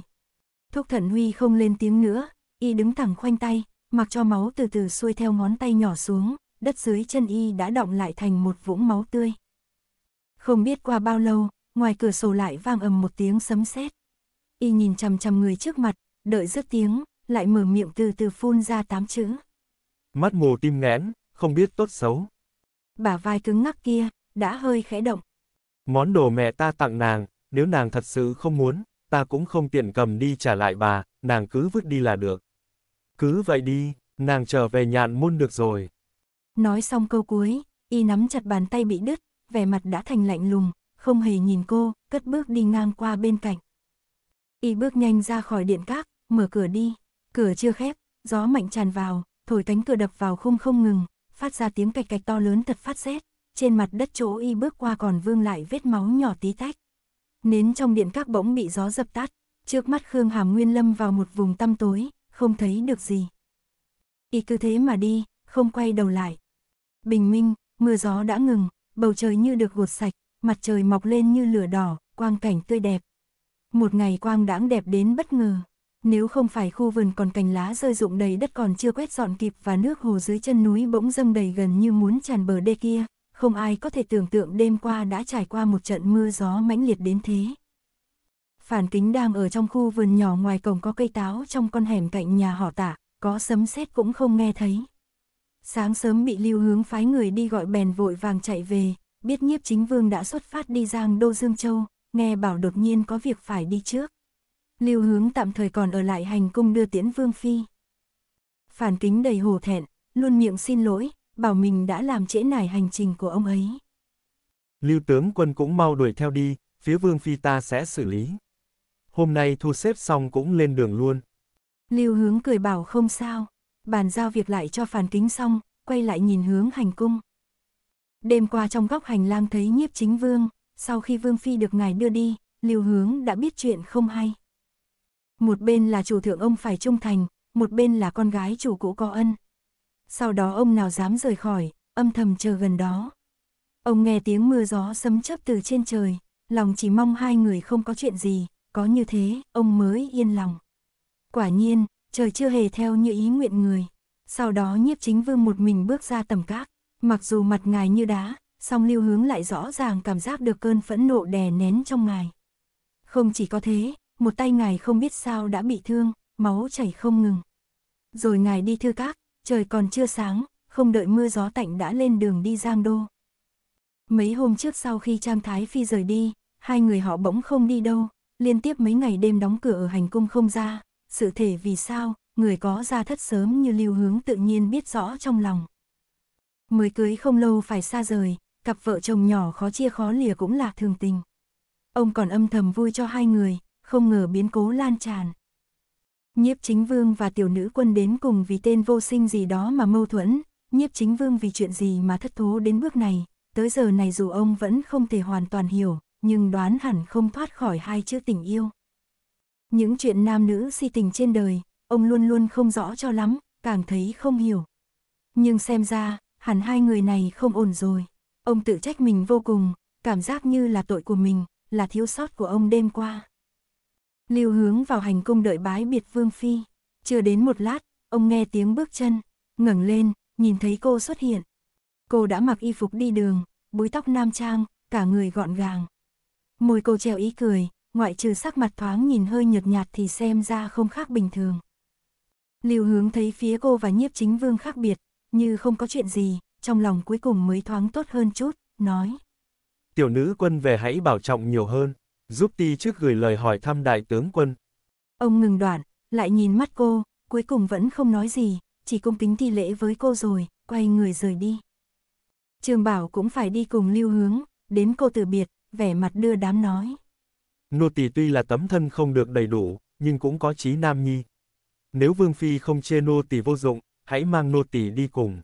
Thúc Thận Huy không lên tiếng nữa, y đứng thẳng khoanh tay, mặc cho máu từ từ xuôi theo ngón tay nhỏ xuống, đất dưới chân y đã động lại thành một vũng máu tươi. Không biết qua bao lâu, ngoài cửa sổ lại vang ầm một tiếng sấm sét. Y nhìn chằm chằm người trước mặt, đợi dứt tiếng, lại mở miệng từ từ phun ra tám chữ. Mắt mù tim ngén, không biết tốt xấu. bà vai cứng ngắc kia, đã hơi khẽ động. Món đồ mẹ ta tặng nàng, nếu nàng thật sự không muốn, ta cũng không tiện cầm đi trả lại bà, nàng cứ vứt đi là được. Cứ vậy đi, nàng trở về nhạn môn được rồi. Nói xong câu cuối, y nắm chặt bàn tay bị đứt, vẻ mặt đã thành lạnh lùng, không hề nhìn cô, cất bước đi ngang qua bên cạnh. Y bước nhanh ra khỏi điện các, mở cửa đi, cửa chưa khép, gió mạnh tràn vào, thổi cánh cửa đập vào khung không ngừng, phát ra tiếng cạch cạch to lớn thật phát rét, trên mặt đất chỗ y bước qua còn vương lại vết máu nhỏ tí tách. Nến trong điện các bỗng bị gió dập tắt, trước mắt Khương Hàm Nguyên lâm vào một vùng tăm tối, không thấy được gì. Y cứ thế mà đi, không quay đầu lại. Bình minh, mưa gió đã ngừng, bầu trời như được gột sạch, mặt trời mọc lên như lửa đỏ, quang cảnh tươi đẹp. Một ngày quang đãng đẹp đến bất ngờ. Nếu không phải khu vườn còn cành lá rơi rụng đầy đất còn chưa quét dọn kịp và nước hồ dưới chân núi bỗng dâng đầy gần như muốn tràn bờ đê kia, không ai có thể tưởng tượng đêm qua đã trải qua một trận mưa gió mãnh liệt đến thế. Phản kính đang ở trong khu vườn nhỏ ngoài cổng có cây táo trong con hẻm cạnh nhà họ tạ, có sấm sét cũng không nghe thấy. Sáng sớm bị lưu hướng phái người đi gọi bèn vội vàng chạy về, biết nhiếp chính vương đã xuất phát đi giang đô Dương Châu, nghe bảo đột nhiên có việc phải đi trước. Lưu hướng tạm thời còn ở lại hành cung đưa tiễn vương phi. Phản kính đầy hổ thẹn, luôn miệng xin lỗi, bảo mình đã làm trễ nải hành trình của ông ấy. Lưu tướng quân cũng mau đuổi theo đi, phía vương phi ta sẽ xử lý. Hôm nay thu xếp xong cũng lên đường luôn. Lưu hướng cười bảo không sao, bàn giao việc lại cho phản kính xong, quay lại nhìn hướng hành cung. Đêm qua trong góc hành lang thấy nhiếp chính vương, sau khi vương phi được ngài đưa đi, lưu hướng đã biết chuyện không hay. Một bên là chủ thượng ông phải trung thành, một bên là con gái chủ cũ có ân, sau đó ông nào dám rời khỏi, âm thầm chờ gần đó. Ông nghe tiếng mưa gió sấm chớp từ trên trời, lòng chỉ mong hai người không có chuyện gì, có như thế, ông mới yên lòng. Quả nhiên, trời chưa hề theo như ý nguyện người. Sau đó nhiếp chính vương một mình bước ra tầm cát, mặc dù mặt ngài như đá, song lưu hướng lại rõ ràng cảm giác được cơn phẫn nộ đè nén trong ngài. Không chỉ có thế, một tay ngài không biết sao đã bị thương, máu chảy không ngừng. Rồi ngài đi thư các, Trời còn chưa sáng, không đợi mưa gió tạnh đã lên đường đi Giang Đô. Mấy hôm trước sau khi Trang Thái Phi rời đi, hai người họ bỗng không đi đâu, liên tiếp mấy ngày đêm đóng cửa ở hành cung không ra, sự thể vì sao, người có ra thất sớm như lưu hướng tự nhiên biết rõ trong lòng. Mới cưới không lâu phải xa rời, cặp vợ chồng nhỏ khó chia khó lìa cũng là thường tình. Ông còn âm thầm vui cho hai người, không ngờ biến cố lan tràn nhiếp chính vương và tiểu nữ quân đến cùng vì tên vô sinh gì đó mà mâu thuẫn, nhiếp chính vương vì chuyện gì mà thất thố đến bước này, tới giờ này dù ông vẫn không thể hoàn toàn hiểu, nhưng đoán hẳn không thoát khỏi hai chữ tình yêu. Những chuyện nam nữ si tình trên đời, ông luôn luôn không rõ cho lắm, càng thấy không hiểu. Nhưng xem ra, hẳn hai người này không ổn rồi. Ông tự trách mình vô cùng, cảm giác như là tội của mình, là thiếu sót của ông đêm qua. Lưu hướng vào hành cung đợi bái biệt Vương Phi. Chưa đến một lát, ông nghe tiếng bước chân, ngẩng lên, nhìn thấy cô xuất hiện. Cô đã mặc y phục đi đường, búi tóc nam trang, cả người gọn gàng. Môi cô treo ý cười, ngoại trừ sắc mặt thoáng nhìn hơi nhợt nhạt thì xem ra không khác bình thường. Lưu hướng thấy phía cô và nhiếp chính vương khác biệt, như không có chuyện gì, trong lòng cuối cùng mới thoáng tốt hơn chút, nói. Tiểu nữ quân về hãy bảo trọng nhiều hơn. Giúp ti trước gửi lời hỏi thăm đại tướng quân. Ông ngừng đoạn, lại nhìn mắt cô, cuối cùng vẫn không nói gì, chỉ cung kính thi lễ với cô rồi, quay người rời đi. Trường Bảo cũng phải đi cùng lưu hướng, đến cô từ biệt, vẻ mặt đưa đám nói. Nô tỳ tuy là tấm thân không được đầy đủ, nhưng cũng có chí nam nhi. Nếu Vương Phi không chê nô tỳ vô dụng, hãy mang nô tỳ đi cùng.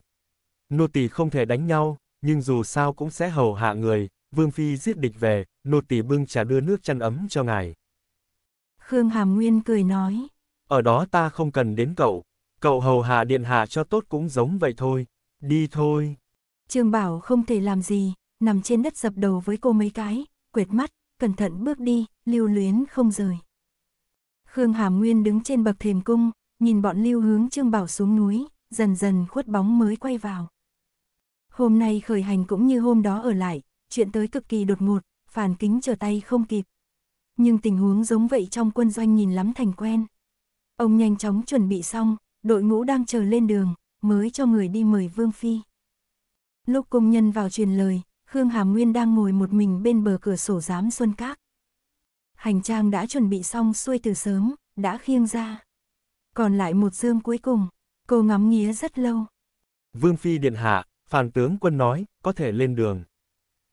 Nô tỳ không thể đánh nhau, nhưng dù sao cũng sẽ hầu hạ người, Vương Phi giết địch về, nô tỳ bưng trà đưa nước chăn ấm cho ngài. Khương Hàm Nguyên cười nói. Ở đó ta không cần đến cậu, cậu hầu hạ điện hạ cho tốt cũng giống vậy thôi, đi thôi. Trương Bảo không thể làm gì, nằm trên đất dập đầu với cô mấy cái, quệt mắt, cẩn thận bước đi, lưu luyến không rời. Khương Hàm Nguyên đứng trên bậc thềm cung, nhìn bọn lưu hướng Trương Bảo xuống núi, dần dần khuất bóng mới quay vào. Hôm nay khởi hành cũng như hôm đó ở lại, chuyện tới cực kỳ đột ngột, phản kính trở tay không kịp. Nhưng tình huống giống vậy trong quân doanh nhìn lắm thành quen. Ông nhanh chóng chuẩn bị xong, đội ngũ đang chờ lên đường, mới cho người đi mời Vương Phi. Lúc công nhân vào truyền lời, Khương Hà Nguyên đang ngồi một mình bên bờ cửa sổ giám xuân các. Hành trang đã chuẩn bị xong xuôi từ sớm, đã khiêng ra. Còn lại một dương cuối cùng, cô ngắm nghía rất lâu. Vương Phi Điện Hạ, phản tướng quân nói, có thể lên đường.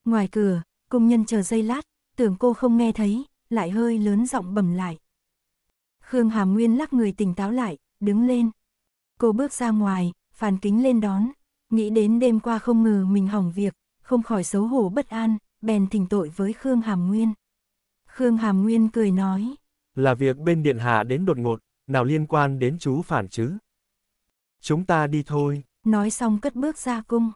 Ngoài cửa, Công nhân chờ giây lát, tưởng cô không nghe thấy, lại hơi lớn giọng bẩm lại. Khương Hàm Nguyên lắc người tỉnh táo lại, đứng lên. Cô bước ra ngoài, phàn kính lên đón, nghĩ đến đêm qua không ngờ mình hỏng việc, không khỏi xấu hổ bất an, bèn thỉnh tội với Khương Hàm Nguyên. Khương Hàm Nguyên cười nói. Là việc bên Điện Hạ đến đột ngột, nào liên quan đến chú phản chứ? Chúng ta đi thôi. Nói xong cất bước ra cung.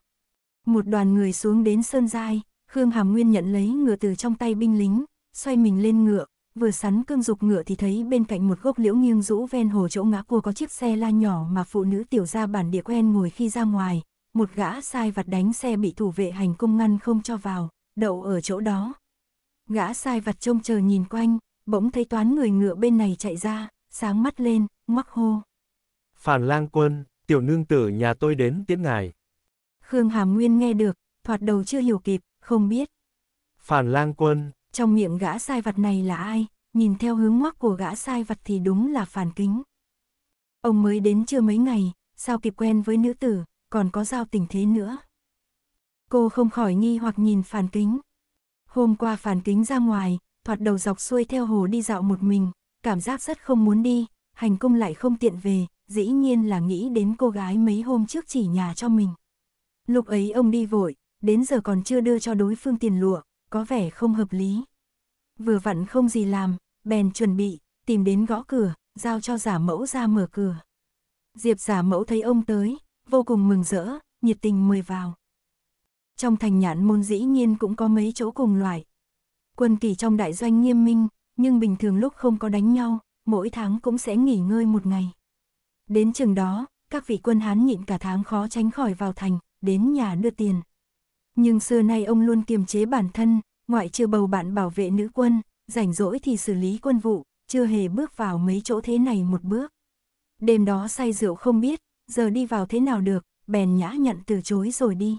Một đoàn người xuống đến Sơn Giai, Khương Hàm Nguyên nhận lấy ngựa từ trong tay binh lính, xoay mình lên ngựa, vừa sắn cương dục ngựa thì thấy bên cạnh một gốc liễu nghiêng rũ ven hồ chỗ ngã cua có chiếc xe la nhỏ mà phụ nữ tiểu gia bản địa quen ngồi khi ra ngoài, một gã sai vặt đánh xe bị thủ vệ hành công ngăn không cho vào, đậu ở chỗ đó. Gã sai vặt trông chờ nhìn quanh, bỗng thấy toán người ngựa bên này chạy ra, sáng mắt lên, ngoắc hô. Phản lang quân, tiểu nương tử nhà tôi đến tiễn ngài. Khương Hàm Nguyên nghe được, thoạt đầu chưa hiểu kịp, không biết. Phản lang quân. Trong miệng gã sai Vật này là ai? Nhìn theo hướng ngoắc của gã sai Vật thì đúng là phản kính. Ông mới đến chưa mấy ngày, sao kịp quen với nữ tử, còn có giao tình thế nữa. Cô không khỏi nghi hoặc nhìn phản kính. Hôm qua phản kính ra ngoài, thoạt đầu dọc xuôi theo hồ đi dạo một mình, cảm giác rất không muốn đi, hành công lại không tiện về, dĩ nhiên là nghĩ đến cô gái mấy hôm trước chỉ nhà cho mình. Lúc ấy ông đi vội, đến giờ còn chưa đưa cho đối phương tiền lụa, có vẻ không hợp lý. Vừa vặn không gì làm, bèn chuẩn bị, tìm đến gõ cửa, giao cho giả mẫu ra mở cửa. Diệp giả mẫu thấy ông tới, vô cùng mừng rỡ, nhiệt tình mời vào. Trong thành nhãn môn dĩ nhiên cũng có mấy chỗ cùng loại. Quân kỳ trong đại doanh nghiêm minh, nhưng bình thường lúc không có đánh nhau, mỗi tháng cũng sẽ nghỉ ngơi một ngày. Đến chừng đó, các vị quân Hán nhịn cả tháng khó tránh khỏi vào thành, đến nhà đưa tiền nhưng xưa nay ông luôn kiềm chế bản thân, ngoại trừ bầu bạn bảo vệ nữ quân, rảnh rỗi thì xử lý quân vụ, chưa hề bước vào mấy chỗ thế này một bước. Đêm đó say rượu không biết, giờ đi vào thế nào được, bèn nhã nhận từ chối rồi đi.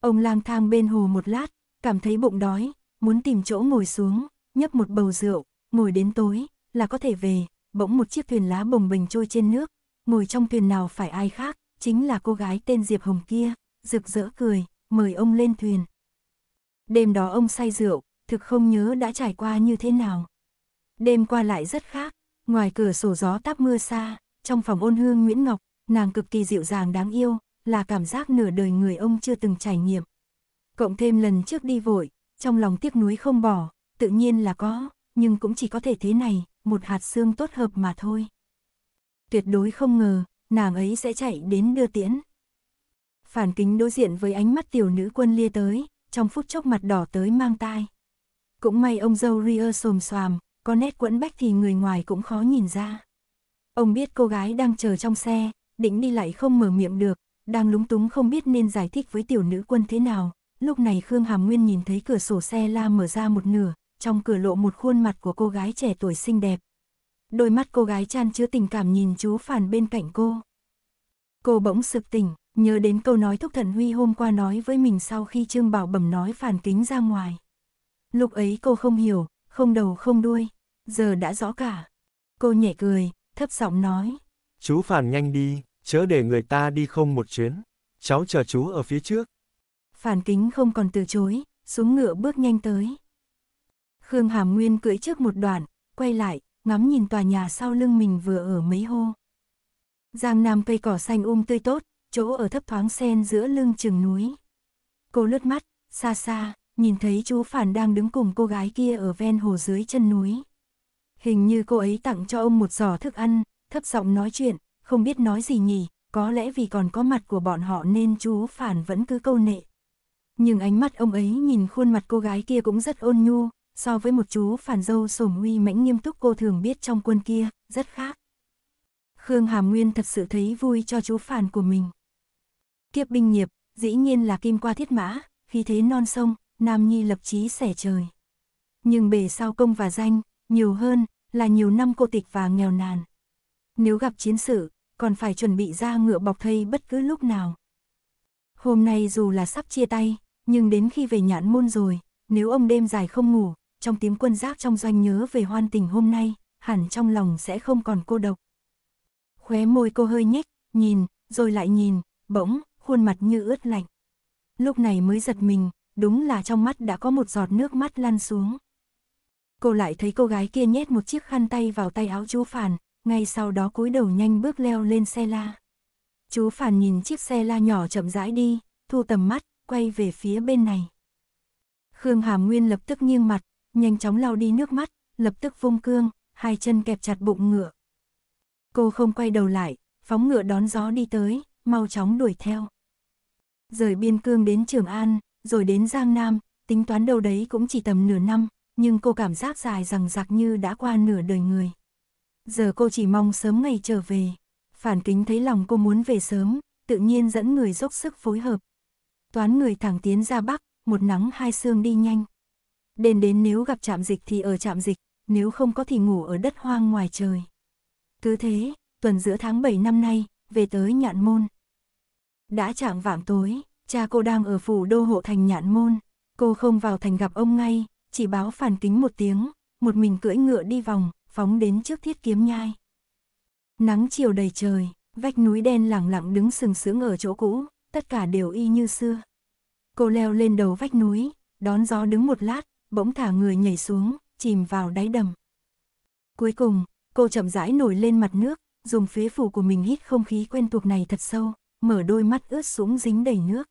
Ông lang thang bên hồ một lát, cảm thấy bụng đói, muốn tìm chỗ ngồi xuống, nhấp một bầu rượu, ngồi đến tối, là có thể về, bỗng một chiếc thuyền lá bồng bềnh trôi trên nước, ngồi trong thuyền nào phải ai khác, chính là cô gái tên Diệp Hồng kia, rực rỡ cười, mời ông lên thuyền. Đêm đó ông say rượu, thực không nhớ đã trải qua như thế nào. Đêm qua lại rất khác, ngoài cửa sổ gió táp mưa xa, trong phòng ôn hương Nguyễn Ngọc, nàng cực kỳ dịu dàng đáng yêu, là cảm giác nửa đời người ông chưa từng trải nghiệm. Cộng thêm lần trước đi vội, trong lòng tiếc nuối không bỏ, tự nhiên là có, nhưng cũng chỉ có thể thế này, một hạt xương tốt hợp mà thôi. Tuyệt đối không ngờ, nàng ấy sẽ chạy đến đưa tiễn, phản kính đối diện với ánh mắt tiểu nữ quân lia tới, trong phút chốc mặt đỏ tới mang tai. Cũng may ông dâu Ria xồm xoàm, có nét quẫn bách thì người ngoài cũng khó nhìn ra. Ông biết cô gái đang chờ trong xe, định đi lại không mở miệng được, đang lúng túng không biết nên giải thích với tiểu nữ quân thế nào. Lúc này Khương Hàm Nguyên nhìn thấy cửa sổ xe la mở ra một nửa, trong cửa lộ một khuôn mặt của cô gái trẻ tuổi xinh đẹp. Đôi mắt cô gái chan chứa tình cảm nhìn chú phản bên cạnh cô. Cô bỗng sực tỉnh, nhớ đến câu nói Thúc Thần Huy hôm qua nói với mình sau khi Trương Bảo Bẩm nói phản kính ra ngoài. Lúc ấy cô không hiểu, không đầu không đuôi, giờ đã rõ cả. Cô nhẹ cười, thấp giọng nói. Chú phản nhanh đi, chớ để người ta đi không một chuyến. Cháu chờ chú ở phía trước. Phản kính không còn từ chối, xuống ngựa bước nhanh tới. Khương Hàm Nguyên cưỡi trước một đoạn, quay lại, ngắm nhìn tòa nhà sau lưng mình vừa ở mấy hô. Giang Nam cây cỏ xanh um tươi tốt, chỗ ở thấp thoáng sen giữa lưng chừng núi. Cô lướt mắt, xa xa, nhìn thấy chú Phản đang đứng cùng cô gái kia ở ven hồ dưới chân núi. Hình như cô ấy tặng cho ông một giỏ thức ăn, thấp giọng nói chuyện, không biết nói gì nhỉ, có lẽ vì còn có mặt của bọn họ nên chú Phản vẫn cứ câu nệ. Nhưng ánh mắt ông ấy nhìn khuôn mặt cô gái kia cũng rất ôn nhu, so với một chú Phản dâu sổm uy mãnh nghiêm túc cô thường biết trong quân kia, rất khác. Khương Hàm Nguyên thật sự thấy vui cho chú Phản của mình. Kiếp binh nghiệp, dĩ nhiên là kim qua thiết mã, khi thế non sông, Nam Nhi lập chí sẻ trời. Nhưng bề sau công và danh, nhiều hơn, là nhiều năm cô tịch và nghèo nàn. Nếu gặp chiến sự, còn phải chuẩn bị ra ngựa bọc thây bất cứ lúc nào. Hôm nay dù là sắp chia tay, nhưng đến khi về nhãn môn rồi, nếu ông đêm dài không ngủ, trong tiếng quân giác trong doanh nhớ về hoan tình hôm nay, hẳn trong lòng sẽ không còn cô độc. Khóe môi cô hơi nhếch, nhìn, rồi lại nhìn, bỗng, khuôn mặt như ướt lạnh. Lúc này mới giật mình, đúng là trong mắt đã có một giọt nước mắt lăn xuống. Cô lại thấy cô gái kia nhét một chiếc khăn tay vào tay áo chú Phản, ngay sau đó cúi đầu nhanh bước leo lên xe la. Chú Phản nhìn chiếc xe la nhỏ chậm rãi đi, thu tầm mắt, quay về phía bên này. Khương Hàm Nguyên lập tức nghiêng mặt, nhanh chóng lau đi nước mắt, lập tức vung cương, hai chân kẹp chặt bụng ngựa. Cô không quay đầu lại, phóng ngựa đón gió đi tới, mau chóng đuổi theo. Rời biên cương đến Trường An, rồi đến Giang Nam, tính toán đâu đấy cũng chỉ tầm nửa năm, nhưng cô cảm giác dài rằng giặc như đã qua nửa đời người. Giờ cô chỉ mong sớm ngày trở về. Phản kính thấy lòng cô muốn về sớm, tự nhiên dẫn người dốc sức phối hợp. Toán người thẳng tiến ra Bắc, một nắng hai sương đi nhanh. đến đến nếu gặp trạm dịch thì ở trạm dịch, nếu không có thì ngủ ở đất hoang ngoài trời. Cứ thế, tuần giữa tháng 7 năm nay, về tới nhạn môn. Đã chạng vạng tối, cha cô đang ở phủ đô hộ thành nhạn môn. Cô không vào thành gặp ông ngay, chỉ báo phản kính một tiếng, một mình cưỡi ngựa đi vòng, phóng đến trước thiết kiếm nhai. Nắng chiều đầy trời, vách núi đen lẳng lặng đứng sừng sững ở chỗ cũ, tất cả đều y như xưa. Cô leo lên đầu vách núi, đón gió đứng một lát, bỗng thả người nhảy xuống, chìm vào đáy đầm. Cuối cùng, cô chậm rãi nổi lên mặt nước, dùng phế phủ của mình hít không khí quen thuộc này thật sâu mở đôi mắt ướt xuống dính đầy nước.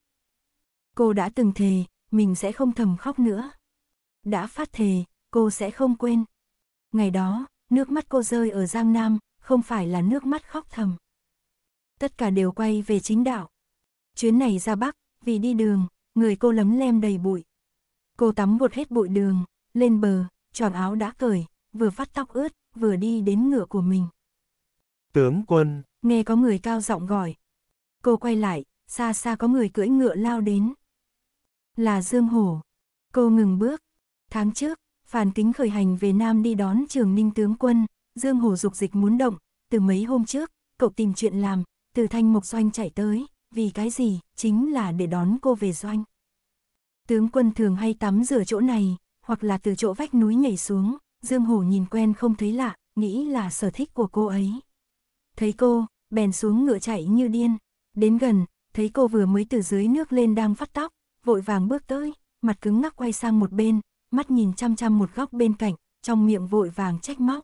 Cô đã từng thề, mình sẽ không thầm khóc nữa. Đã phát thề, cô sẽ không quên. Ngày đó, nước mắt cô rơi ở Giang Nam, không phải là nước mắt khóc thầm. Tất cả đều quay về chính đạo. Chuyến này ra Bắc, vì đi đường, người cô lấm lem đầy bụi. Cô tắm bột hết bụi đường, lên bờ, tròn áo đã cởi, vừa vắt tóc ướt, vừa đi đến ngựa của mình. Tướng quân, nghe có người cao giọng gọi, Cô quay lại, xa xa có người cưỡi ngựa lao đến. Là Dương Hổ. Cô ngừng bước. Tháng trước, Phàn Kính khởi hành về Nam đi đón trường ninh tướng quân, Dương Hổ dục dịch muốn động, từ mấy hôm trước, cậu tìm chuyện làm, từ thanh mục doanh chạy tới, vì cái gì, chính là để đón cô về doanh. Tướng quân thường hay tắm rửa chỗ này, hoặc là từ chỗ vách núi nhảy xuống, Dương Hổ nhìn quen không thấy lạ, nghĩ là sở thích của cô ấy. Thấy cô, bèn xuống ngựa chạy như điên. Đến gần, thấy cô vừa mới từ dưới nước lên đang phát tóc, vội vàng bước tới, mặt cứng ngắc quay sang một bên, mắt nhìn chăm chăm một góc bên cạnh, trong miệng vội vàng trách móc.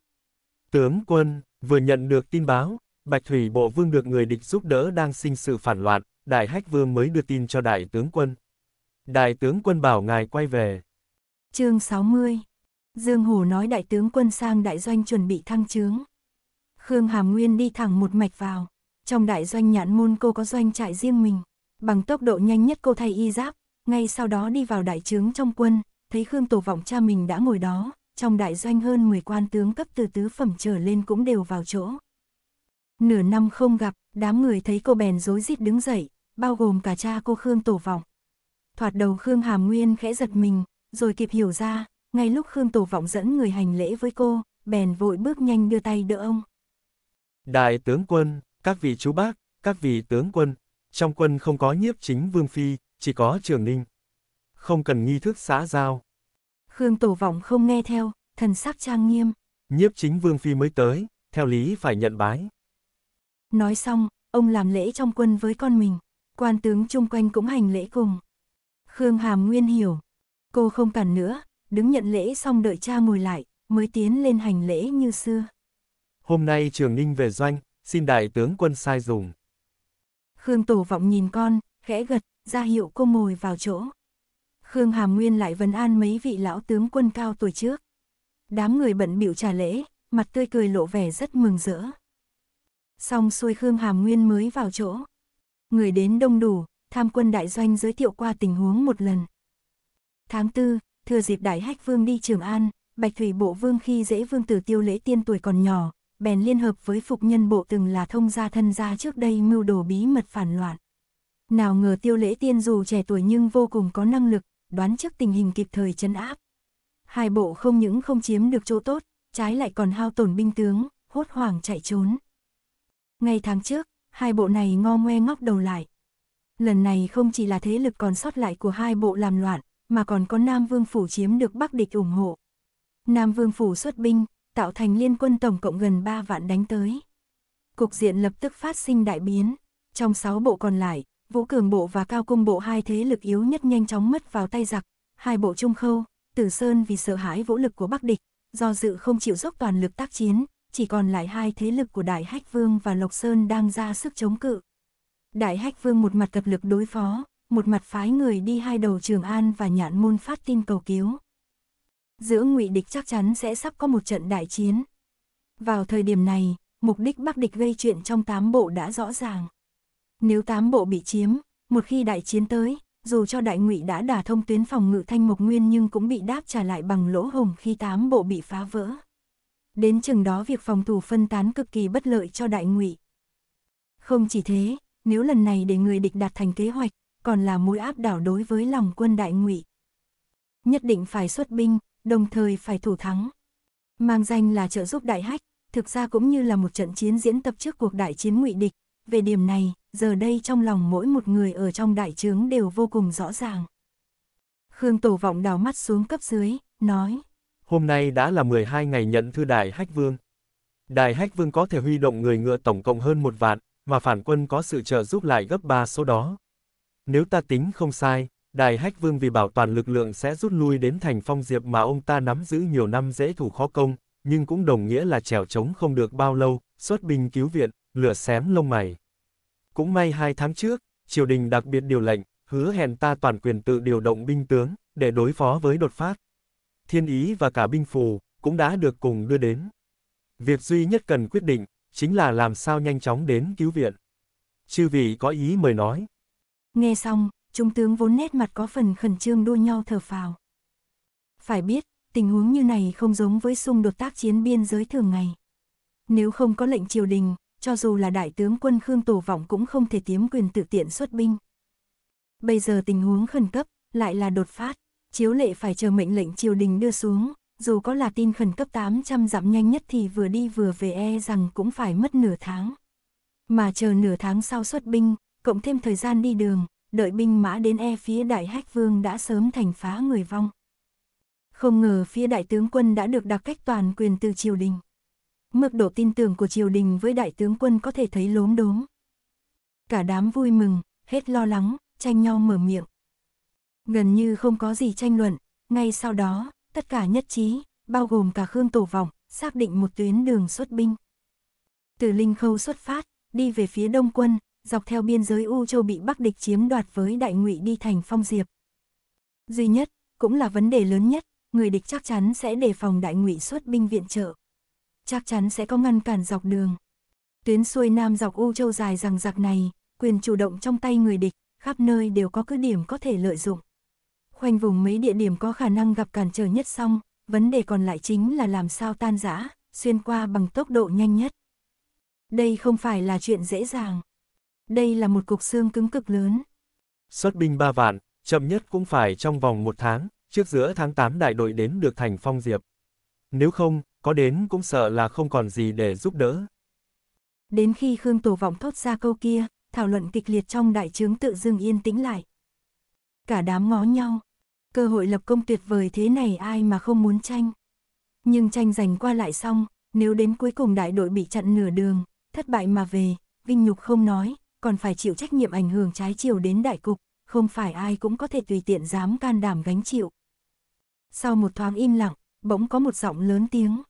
Tướng quân, vừa nhận được tin báo, Bạch Thủy Bộ Vương được người địch giúp đỡ đang sinh sự phản loạn, Đại Hách Vương mới đưa tin cho Đại tướng quân. Đại tướng quân bảo ngài quay về. chương 60 Dương Hồ nói đại tướng quân sang đại doanh chuẩn bị thăng trướng. Khương Hàm Nguyên đi thẳng một mạch vào. Trong đại doanh nhãn môn cô có doanh trại riêng mình, bằng tốc độ nhanh nhất cô thay y giáp, ngay sau đó đi vào đại trướng trong quân, thấy Khương Tổ Vọng cha mình đã ngồi đó, trong đại doanh hơn 10 quan tướng cấp từ tứ phẩm trở lên cũng đều vào chỗ. Nửa năm không gặp, đám người thấy cô bèn rối rít đứng dậy, bao gồm cả cha cô Khương Tổ Vọng. Thoạt đầu Khương Hàm Nguyên khẽ giật mình, rồi kịp hiểu ra, ngay lúc Khương Tổ Vọng dẫn người hành lễ với cô, bèn vội bước nhanh đưa tay đỡ ông. Đại tướng quân, các vị chú bác, các vị tướng quân, trong quân không có nhiếp chính vương phi, chỉ có trường ninh. Không cần nghi thức xã giao. Khương Tổ Vọng không nghe theo, thần sắc trang nghiêm. Nhiếp chính vương phi mới tới, theo lý phải nhận bái. Nói xong, ông làm lễ trong quân với con mình, quan tướng chung quanh cũng hành lễ cùng. Khương Hàm Nguyên hiểu, cô không cần nữa, đứng nhận lễ xong đợi cha ngồi lại, mới tiến lên hành lễ như xưa. Hôm nay Trường Ninh về doanh, xin đại tướng quân sai dùng. Khương Tổ vọng nhìn con, khẽ gật, ra hiệu cô ngồi vào chỗ. Khương Hàm Nguyên lại vấn an mấy vị lão tướng quân cao tuổi trước. Đám người bận biểu trả lễ, mặt tươi cười lộ vẻ rất mừng rỡ. Xong xuôi Khương Hàm Nguyên mới vào chỗ. Người đến đông đủ, tham quân đại doanh giới thiệu qua tình huống một lần. Tháng tư thừa dịp đại hách vương đi Trường An, Bạch Thủy Bộ Vương khi dễ vương tử tiêu lễ tiên tuổi còn nhỏ, bèn liên hợp với phục nhân bộ từng là thông gia thân gia trước đây mưu đồ bí mật phản loạn. Nào ngờ tiêu lễ tiên dù trẻ tuổi nhưng vô cùng có năng lực, đoán trước tình hình kịp thời chấn áp. Hai bộ không những không chiếm được chỗ tốt, trái lại còn hao tổn binh tướng, hốt hoảng chạy trốn. Ngay tháng trước, hai bộ này ngo ngoe ngóc đầu lại. Lần này không chỉ là thế lực còn sót lại của hai bộ làm loạn, mà còn có Nam Vương Phủ chiếm được Bắc Địch ủng hộ. Nam Vương Phủ xuất binh, tạo thành liên quân tổng cộng gần 3 vạn đánh tới. Cục diện lập tức phát sinh đại biến. Trong 6 bộ còn lại, Vũ Cường Bộ và Cao Cung Bộ hai thế lực yếu nhất nhanh chóng mất vào tay giặc, hai bộ trung khâu, Tử Sơn vì sợ hãi vũ lực của Bắc địch, do dự không chịu dốc toàn lực tác chiến, chỉ còn lại hai thế lực của Đại Hách Vương và Lộc Sơn đang ra sức chống cự. Đại Hách Vương một mặt tập lực đối phó, một mặt phái người đi hai đầu Trường An và Nhạn Môn phát tin cầu cứu giữa ngụy địch chắc chắn sẽ sắp có một trận đại chiến. Vào thời điểm này, mục đích Bắc địch gây chuyện trong tám bộ đã rõ ràng. Nếu tám bộ bị chiếm, một khi đại chiến tới, dù cho đại ngụy đã đả thông tuyến phòng ngự thanh mộc nguyên nhưng cũng bị đáp trả lại bằng lỗ hồng khi tám bộ bị phá vỡ. Đến chừng đó việc phòng thủ phân tán cực kỳ bất lợi cho đại ngụy. Không chỉ thế, nếu lần này để người địch đạt thành kế hoạch, còn là mối áp đảo đối với lòng quân đại ngụy. Nhất định phải xuất binh, đồng thời phải thủ thắng. Mang danh là trợ giúp đại hách, thực ra cũng như là một trận chiến diễn tập trước cuộc đại chiến ngụy địch, về điểm này, giờ đây trong lòng mỗi một người ở trong đại trướng đều vô cùng rõ ràng. Khương Tổ Vọng đào mắt xuống cấp dưới, nói. Hôm nay đã là 12 ngày nhận thư Đại Hách Vương. Đại Hách Vương có thể huy động người ngựa tổng cộng hơn một vạn, mà phản quân có sự trợ giúp lại gấp ba số đó. Nếu ta tính không sai, Đại Hách Vương vì bảo toàn lực lượng sẽ rút lui đến thành phong diệp mà ông ta nắm giữ nhiều năm dễ thủ khó công, nhưng cũng đồng nghĩa là trèo trống không được bao lâu, xuất binh cứu viện, lửa xém lông mày. Cũng may hai tháng trước, triều đình đặc biệt điều lệnh, hứa hẹn ta toàn quyền tự điều động binh tướng, để đối phó với đột phát. Thiên ý và cả binh phù, cũng đã được cùng đưa đến. Việc duy nhất cần quyết định, chính là làm sao nhanh chóng đến cứu viện. Chư vị có ý mời nói. Nghe xong, Trung tướng vốn nét mặt có phần khẩn trương đua nhau thở phào. Phải biết, tình huống như này không giống với xung đột tác chiến biên giới thường ngày. Nếu không có lệnh triều đình, cho dù là đại tướng quân Khương Tổ Vọng cũng không thể tiếm quyền tự tiện xuất binh. Bây giờ tình huống khẩn cấp, lại là đột phát, chiếu lệ phải chờ mệnh lệnh triều đình đưa xuống, dù có là tin khẩn cấp 800 dặm nhanh nhất thì vừa đi vừa về e rằng cũng phải mất nửa tháng. Mà chờ nửa tháng sau xuất binh, cộng thêm thời gian đi đường, đợi binh mã đến e phía đại hách vương đã sớm thành phá người vong. Không ngờ phía đại tướng quân đã được đặc cách toàn quyền từ triều đình. Mức độ tin tưởng của triều đình với đại tướng quân có thể thấy lốm đốm. Cả đám vui mừng, hết lo lắng, tranh nhau mở miệng. Gần như không có gì tranh luận, ngay sau đó, tất cả nhất trí, bao gồm cả Khương Tổ Vọng, xác định một tuyến đường xuất binh. Từ Linh Khâu xuất phát, đi về phía Đông Quân, dọc theo biên giới U Châu bị Bắc địch chiếm đoạt với Đại Ngụy đi thành Phong Diệp. Duy nhất, cũng là vấn đề lớn nhất, người địch chắc chắn sẽ đề phòng Đại Ngụy xuất binh viện trợ. Chắc chắn sẽ có ngăn cản dọc đường. Tuyến xuôi nam dọc U Châu dài rằng giặc này, quyền chủ động trong tay người địch, khắp nơi đều có cứ điểm có thể lợi dụng. Khoanh vùng mấy địa điểm có khả năng gặp cản trở nhất xong, vấn đề còn lại chính là làm sao tan rã, xuyên qua bằng tốc độ nhanh nhất. Đây không phải là chuyện dễ dàng. Đây là một cục xương cứng cực lớn. Xuất binh 3 vạn, chậm nhất cũng phải trong vòng một tháng, trước giữa tháng 8 đại đội đến được thành phong diệp. Nếu không, có đến cũng sợ là không còn gì để giúp đỡ. Đến khi Khương Tổ Vọng thốt ra câu kia, thảo luận kịch liệt trong đại trướng tự dưng yên tĩnh lại. Cả đám ngó nhau. Cơ hội lập công tuyệt vời thế này ai mà không muốn tranh. Nhưng tranh giành qua lại xong, nếu đến cuối cùng đại đội bị chặn nửa đường, thất bại mà về, vinh nhục không nói, còn phải chịu trách nhiệm ảnh hưởng trái chiều đến đại cục, không phải ai cũng có thể tùy tiện dám can đảm gánh chịu. Sau một thoáng im lặng, bỗng có một giọng lớn tiếng.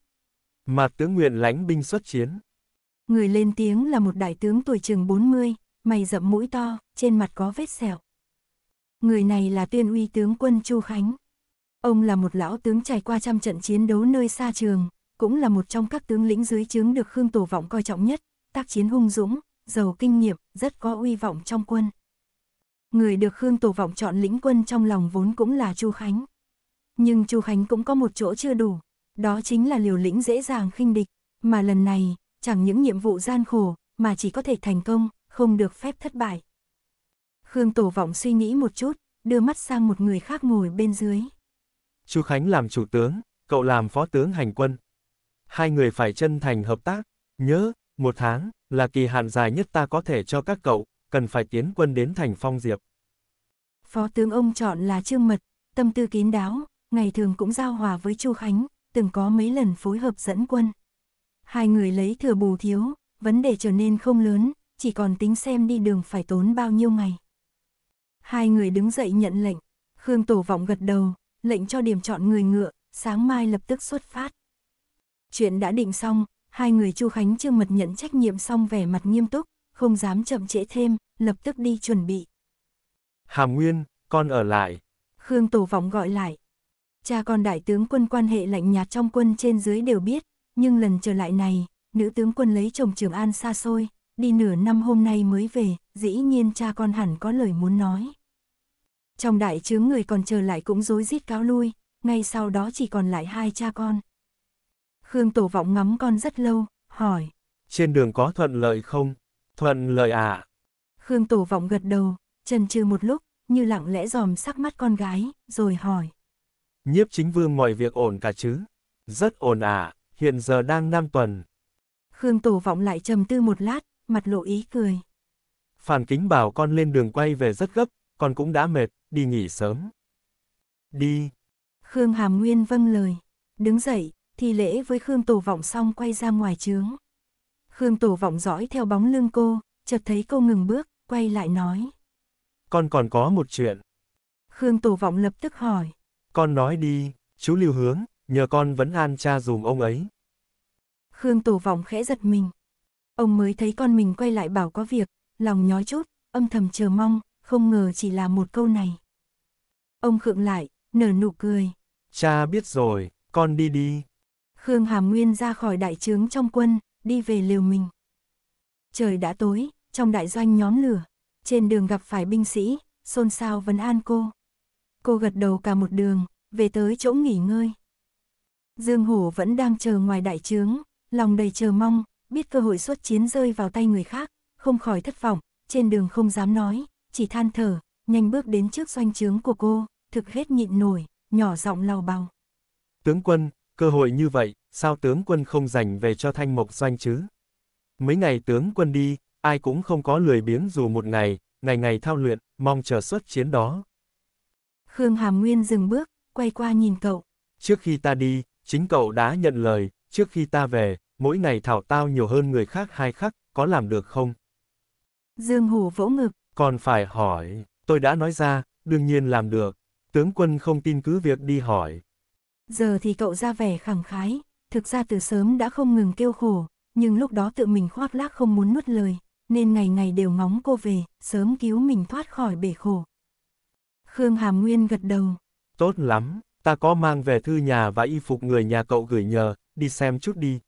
Mà tướng nguyện lãnh binh xuất chiến. Người lên tiếng là một đại tướng tuổi chừng 40, mày rậm mũi to, trên mặt có vết sẹo. Người này là tuyên uy tướng quân Chu Khánh. Ông là một lão tướng trải qua trăm trận chiến đấu nơi xa trường, cũng là một trong các tướng lĩnh dưới trướng được Khương Tổ Vọng coi trọng nhất, tác chiến hung dũng, giàu kinh nghiệm, rất có uy vọng trong quân. Người được Khương Tổ Vọng chọn lĩnh quân trong lòng vốn cũng là Chu Khánh. Nhưng Chu Khánh cũng có một chỗ chưa đủ, đó chính là liều lĩnh dễ dàng khinh địch, mà lần này, chẳng những nhiệm vụ gian khổ, mà chỉ có thể thành công, không được phép thất bại. Khương Tổ Vọng suy nghĩ một chút, đưa mắt sang một người khác ngồi bên dưới. Chu Khánh làm chủ tướng, cậu làm phó tướng hành quân. Hai người phải chân thành hợp tác, nhớ, một tháng, là kỳ hạn dài nhất ta có thể cho các cậu, cần phải tiến quân đến thành phong diệp. Phó tướng ông chọn là Trương Mật, tâm tư kín đáo, ngày thường cũng giao hòa với Chu Khánh, từng có mấy lần phối hợp dẫn quân. Hai người lấy thừa bù thiếu, vấn đề trở nên không lớn, chỉ còn tính xem đi đường phải tốn bao nhiêu ngày. Hai người đứng dậy nhận lệnh, Khương Tổ Vọng gật đầu, lệnh cho điểm chọn người ngựa, sáng mai lập tức xuất phát. Chuyện đã định xong, Hai người Chu Khánh Trương mật nhận trách nhiệm xong vẻ mặt nghiêm túc, không dám chậm trễ thêm, lập tức đi chuẩn bị. Hàm Nguyên, con ở lại. Khương Tổ Vọng gọi lại. Cha con đại tướng quân quan hệ lạnh nhạt trong quân trên dưới đều biết, nhưng lần trở lại này, nữ tướng quân lấy chồng Trường An xa xôi, đi nửa năm hôm nay mới về, dĩ nhiên cha con hẳn có lời muốn nói. Trong đại chướng người còn chờ lại cũng rối rít cáo lui, ngay sau đó chỉ còn lại hai cha con. Khương Tổ Vọng ngắm con rất lâu, hỏi. Trên đường có thuận lợi không? Thuận lợi à? Khương Tổ Vọng gật đầu, chần chừ một lúc, như lặng lẽ dòm sắc mắt con gái, rồi hỏi. Nhiếp chính vương mọi việc ổn cả chứ? Rất ổn à, hiện giờ đang năm tuần. Khương Tổ Vọng lại trầm tư một lát, mặt lộ ý cười. Phản kính bảo con lên đường quay về rất gấp, con cũng đã mệt, đi nghỉ sớm. Đi. Khương Hàm Nguyên vâng lời, đứng dậy, thi lễ với Khương Tổ Vọng xong quay ra ngoài trướng. Khương Tổ Vọng dõi theo bóng lưng cô, chợt thấy cô ngừng bước, quay lại nói. Con còn có một chuyện. Khương Tổ Vọng lập tức hỏi. Con nói đi, chú Lưu Hướng, nhờ con vẫn an cha dùm ông ấy. Khương Tổ Vọng khẽ giật mình. Ông mới thấy con mình quay lại bảo có việc, lòng nhói chút, âm thầm chờ mong, không ngờ chỉ là một câu này. Ông khựng lại, nở nụ cười. Cha biết rồi, con đi đi. Khương Hàm Nguyên ra khỏi đại trướng trong quân, đi về lều mình. Trời đã tối, trong đại doanh nhóm lửa, trên đường gặp phải binh sĩ, xôn xao vấn an cô. Cô gật đầu cả một đường, về tới chỗ nghỉ ngơi. Dương Hổ vẫn đang chờ ngoài đại trướng, lòng đầy chờ mong, biết cơ hội xuất chiến rơi vào tay người khác, không khỏi thất vọng, trên đường không dám nói, chỉ than thở, nhanh bước đến trước doanh trướng của cô, thực hết nhịn nổi, nhỏ giọng lau bào. Tướng quân, Cơ hội như vậy, sao tướng quân không dành về cho Thanh Mộc Doanh chứ? Mấy ngày tướng quân đi, ai cũng không có lười biếng dù một ngày, ngày ngày thao luyện, mong chờ xuất chiến đó. Khương Hàm Nguyên dừng bước, quay qua nhìn cậu. Trước khi ta đi, chính cậu đã nhận lời, trước khi ta về, mỗi ngày thảo tao nhiều hơn người khác hai khắc, có làm được không? Dương Hủ vỗ ngực. Còn phải hỏi, tôi đã nói ra, đương nhiên làm được. Tướng quân không tin cứ việc đi hỏi, Giờ thì cậu ra vẻ khẳng khái, thực ra từ sớm đã không ngừng kêu khổ, nhưng lúc đó tự mình khoác lác không muốn nuốt lời, nên ngày ngày đều ngóng cô về, sớm cứu mình thoát khỏi bể khổ. Khương Hàm Nguyên gật đầu. Tốt lắm, ta có mang về thư nhà và y phục người nhà cậu gửi nhờ, đi xem chút đi.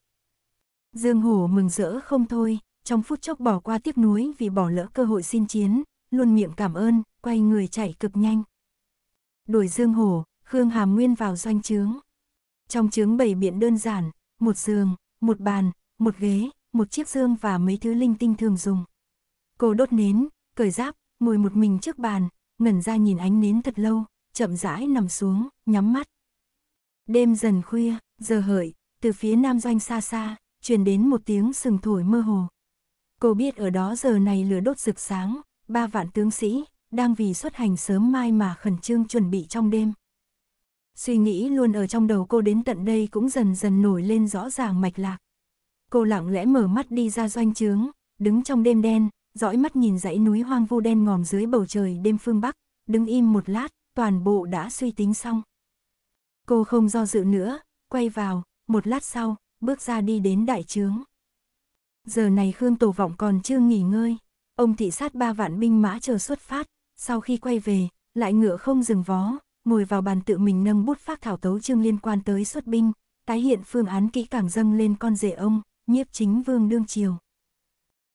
Dương Hổ mừng rỡ không thôi, trong phút chốc bỏ qua tiếc nuối vì bỏ lỡ cơ hội xin chiến, luôn miệng cảm ơn, quay người chạy cực nhanh. Đuổi Dương Hổ, Khương Hàm Nguyên vào doanh trướng. Trong trướng bảy biện đơn giản, một giường, một bàn, một ghế, một chiếc dương và mấy thứ linh tinh thường dùng. Cô đốt nến, cởi giáp, ngồi một mình trước bàn, ngẩn ra nhìn ánh nến thật lâu, chậm rãi nằm xuống, nhắm mắt. Đêm dần khuya, giờ hợi, từ phía nam doanh xa xa, truyền đến một tiếng sừng thổi mơ hồ. Cô biết ở đó giờ này lửa đốt rực sáng, ba vạn tướng sĩ, đang vì xuất hành sớm mai mà khẩn trương chuẩn bị trong đêm. Suy nghĩ luôn ở trong đầu cô đến tận đây cũng dần dần nổi lên rõ ràng mạch lạc. Cô lặng lẽ mở mắt đi ra doanh trướng, đứng trong đêm đen, dõi mắt nhìn dãy núi hoang vu đen ngòm dưới bầu trời đêm phương Bắc, đứng im một lát, toàn bộ đã suy tính xong. Cô không do dự nữa, quay vào, một lát sau, bước ra đi đến đại trướng. Giờ này Khương Tổ Vọng còn chưa nghỉ ngơi, ông thị sát ba vạn binh mã chờ xuất phát, sau khi quay về, lại ngựa không dừng vó, ngồi vào bàn tự mình nâng bút phát thảo tấu chương liên quan tới xuất binh, tái hiện phương án kỹ càng dâng lên con rể ông, nhiếp chính vương đương triều.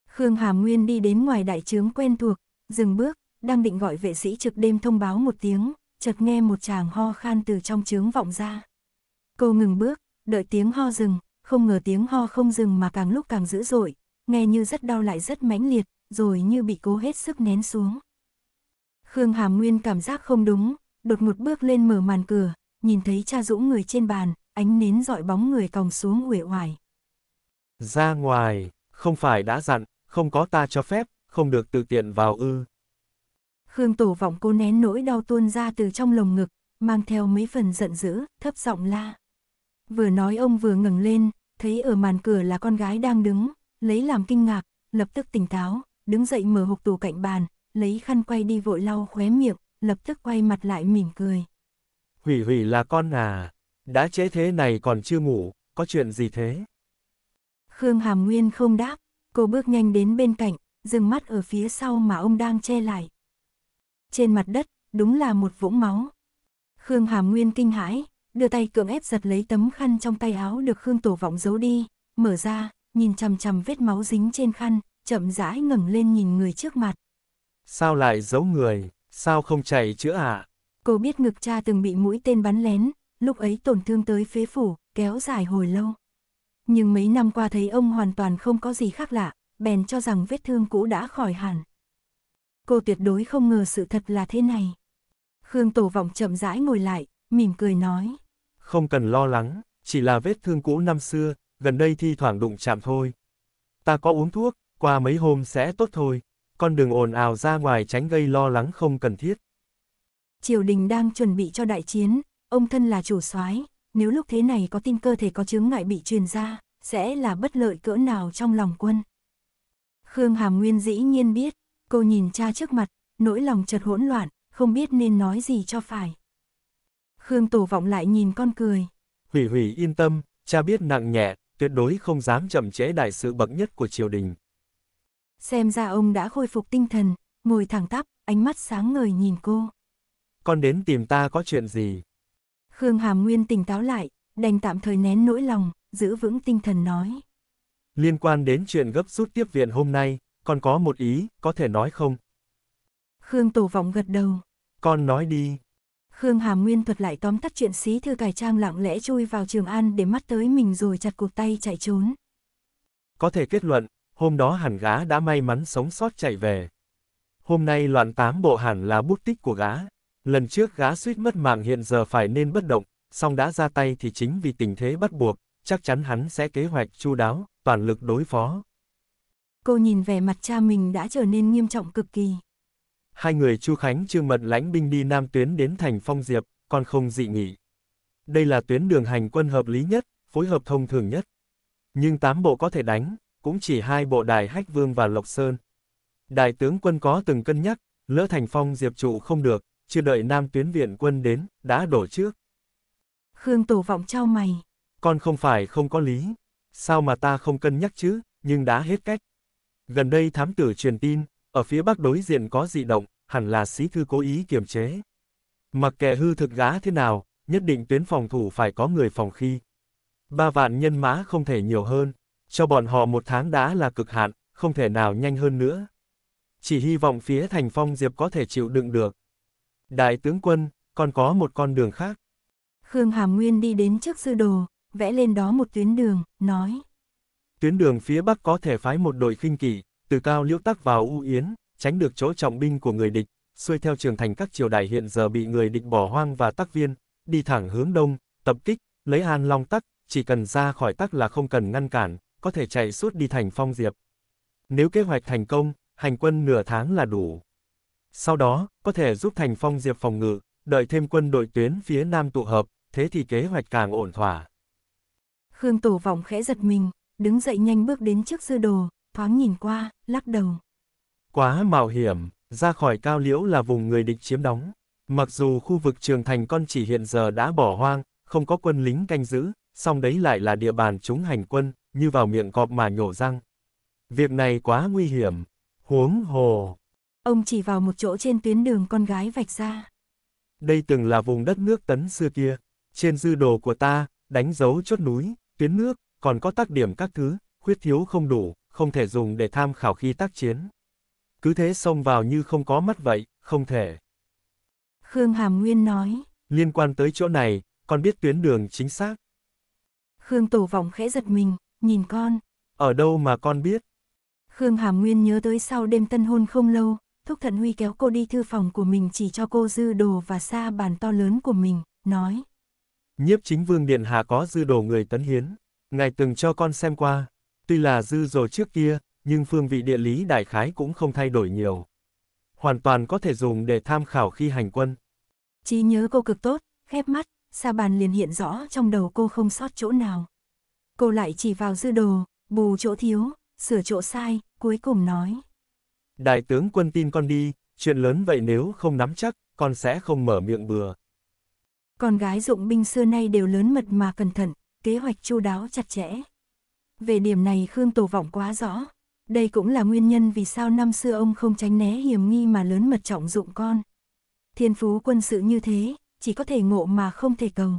Khương Hàm Nguyên đi đến ngoài đại trướng quen thuộc, dừng bước, đang định gọi vệ sĩ trực đêm thông báo một tiếng, chợt nghe một chàng ho khan từ trong trướng vọng ra. Cô ngừng bước, đợi tiếng ho dừng, không ngờ tiếng ho không dừng mà càng lúc càng dữ dội, nghe như rất đau lại rất mãnh liệt, rồi như bị cố hết sức nén xuống. Khương Hàm Nguyên cảm giác không đúng, đột ngột bước lên mở màn cửa, nhìn thấy cha Dũng người trên bàn, ánh nến dọi bóng người còng xuống uể oải. Ra ngoài, không phải đã dặn, không có ta cho phép, không được tự tiện vào ư. Khương Tổ vọng cô nén nỗi đau tuôn ra từ trong lồng ngực, mang theo mấy phần giận dữ, thấp giọng la. Vừa nói ông vừa ngẩng lên, thấy ở màn cửa là con gái đang đứng, lấy làm kinh ngạc, lập tức tỉnh táo, đứng dậy mở hộp tủ cạnh bàn, lấy khăn quay đi vội lau khóe miệng, lập tức quay mặt lại mỉm cười. Hủy hủy là con à, đã chế thế này còn chưa ngủ, có chuyện gì thế? Khương Hàm Nguyên không đáp, cô bước nhanh đến bên cạnh, dừng mắt ở phía sau mà ông đang che lại. Trên mặt đất, đúng là một vũng máu. Khương Hàm Nguyên kinh hãi, đưa tay cưỡng ép giật lấy tấm khăn trong tay áo được Khương Tổ Vọng giấu đi, mở ra, nhìn chằm chằm vết máu dính trên khăn, chậm rãi ngẩng lên nhìn người trước mặt. Sao lại giấu người? Sao không chạy chữa ạ? À? Cô biết ngực cha từng bị mũi tên bắn lén, lúc ấy tổn thương tới phế phủ, kéo dài hồi lâu. Nhưng mấy năm qua thấy ông hoàn toàn không có gì khác lạ, bèn cho rằng vết thương cũ đã khỏi hẳn. Cô tuyệt đối không ngờ sự thật là thế này. Khương Tổ Vọng chậm rãi ngồi lại, mỉm cười nói. Không cần lo lắng, chỉ là vết thương cũ năm xưa, gần đây thi thoảng đụng chạm thôi. Ta có uống thuốc, qua mấy hôm sẽ tốt thôi con đường ồn ào ra ngoài tránh gây lo lắng không cần thiết. Triều đình đang chuẩn bị cho đại chiến, ông thân là chủ soái, nếu lúc thế này có tin cơ thể có chứng ngại bị truyền ra, sẽ là bất lợi cỡ nào trong lòng quân. Khương Hàm Nguyên dĩ nhiên biết, cô nhìn cha trước mặt, nỗi lòng chợt hỗn loạn, không biết nên nói gì cho phải. Khương Tổ vọng lại nhìn con cười. Hủy hủy yên tâm, cha biết nặng nhẹ, tuyệt đối không dám chậm trễ đại sự bậc nhất của triều đình. Xem ra ông đã khôi phục tinh thần, ngồi thẳng tắp, ánh mắt sáng ngời nhìn cô. Con đến tìm ta có chuyện gì? Khương Hàm Nguyên tỉnh táo lại, đành tạm thời nén nỗi lòng, giữ vững tinh thần nói. Liên quan đến chuyện gấp rút tiếp viện hôm nay, con có một ý, có thể nói không? Khương Tổ Vọng gật đầu. Con nói đi. Khương Hàm Nguyên thuật lại tóm tắt chuyện xí thư cải trang lặng lẽ chui vào Trường An để mắt tới mình rồi chặt cuộc tay chạy trốn. Có thể kết luận, hôm đó hẳn gá đã may mắn sống sót chạy về. Hôm nay loạn tám bộ hẳn là bút tích của gá. Lần trước gá suýt mất mạng hiện giờ phải nên bất động, song đã ra tay thì chính vì tình thế bắt buộc, chắc chắn hắn sẽ kế hoạch chu đáo, toàn lực đối phó. Cô nhìn vẻ mặt cha mình đã trở nên nghiêm trọng cực kỳ. Hai người Chu Khánh Trương Mật lãnh binh đi nam tuyến đến thành Phong Diệp, còn không dị nghỉ. Đây là tuyến đường hành quân hợp lý nhất, phối hợp thông thường nhất. Nhưng tám bộ có thể đánh, cũng chỉ hai bộ đài Hách Vương và Lộc Sơn. Đại tướng quân có từng cân nhắc, lỡ thành phong diệp trụ không được, chưa đợi nam tuyến viện quân đến, đã đổ trước. Khương Tổ Vọng trao mày. Con không phải không có lý. Sao mà ta không cân nhắc chứ, nhưng đã hết cách. Gần đây thám tử truyền tin, ở phía bắc đối diện có dị động, hẳn là sĩ thư cố ý kiềm chế. Mặc kệ hư thực gá thế nào, nhất định tuyến phòng thủ phải có người phòng khi. Ba vạn nhân mã không thể nhiều hơn, cho bọn họ một tháng đã là cực hạn, không thể nào nhanh hơn nữa. Chỉ hy vọng phía thành phong Diệp có thể chịu đựng được. Đại tướng quân, còn có một con đường khác. Khương Hàm Nguyên đi đến trước sư đồ, vẽ lên đó một tuyến đường, nói. Tuyến đường phía Bắc có thể phái một đội khinh kỵ, từ cao liễu tắc vào U Yến, tránh được chỗ trọng binh của người địch, xuôi theo trường thành các triều đại hiện giờ bị người địch bỏ hoang và tắc viên, đi thẳng hướng đông, tập kích, lấy an long tắc, chỉ cần ra khỏi tắc là không cần ngăn cản, có thể chạy suốt đi thành Phong Diệp. Nếu kế hoạch thành công, hành quân nửa tháng là đủ. Sau đó, có thể giúp thành Phong Diệp phòng ngự, đợi thêm quân đội tuyến phía Nam tụ hợp, thế thì kế hoạch càng ổn thỏa. Khương Tổ Vọng khẽ giật mình, đứng dậy nhanh bước đến trước sư đồ, thoáng nhìn qua, lắc đầu. Quá mạo hiểm, ra khỏi cao liễu là vùng người địch chiếm đóng. Mặc dù khu vực trường thành con chỉ hiện giờ đã bỏ hoang, không có quân lính canh giữ, song đấy lại là địa bàn chúng hành quân, như vào miệng cọp mà nhổ răng. Việc này quá nguy hiểm, huống hồ. Ông chỉ vào một chỗ trên tuyến đường con gái vạch ra. Đây từng là vùng đất nước tấn xưa kia, trên dư đồ của ta, đánh dấu chốt núi, tuyến nước, còn có tác điểm các thứ, khuyết thiếu không đủ, không thể dùng để tham khảo khi tác chiến. Cứ thế xông vào như không có mắt vậy, không thể. Khương Hàm Nguyên nói. Liên quan tới chỗ này, con biết tuyến đường chính xác. Khương Tổ Vọng khẽ giật mình, nhìn con. Ở đâu mà con biết? Khương Hàm Nguyên nhớ tới sau đêm tân hôn không lâu, Thúc Thận Huy kéo cô đi thư phòng của mình chỉ cho cô dư đồ và xa bàn to lớn của mình, nói. Nhiếp chính vương điện hà có dư đồ người tấn hiến, ngài từng cho con xem qua, tuy là dư rồi trước kia, nhưng phương vị địa lý đại khái cũng không thay đổi nhiều. Hoàn toàn có thể dùng để tham khảo khi hành quân. Trí nhớ cô cực tốt, khép mắt, xa bàn liền hiện rõ trong đầu cô không sót chỗ nào cô lại chỉ vào dư đồ, bù chỗ thiếu, sửa chỗ sai, cuối cùng nói. Đại tướng quân tin con đi, chuyện lớn vậy nếu không nắm chắc, con sẽ không mở miệng bừa. Con gái dụng binh xưa nay đều lớn mật mà cẩn thận, kế hoạch chu đáo chặt chẽ. Về điểm này Khương Tổ Vọng quá rõ. Đây cũng là nguyên nhân vì sao năm xưa ông không tránh né hiểm nghi mà lớn mật trọng dụng con. Thiên phú quân sự như thế, chỉ có thể ngộ mà không thể cầu.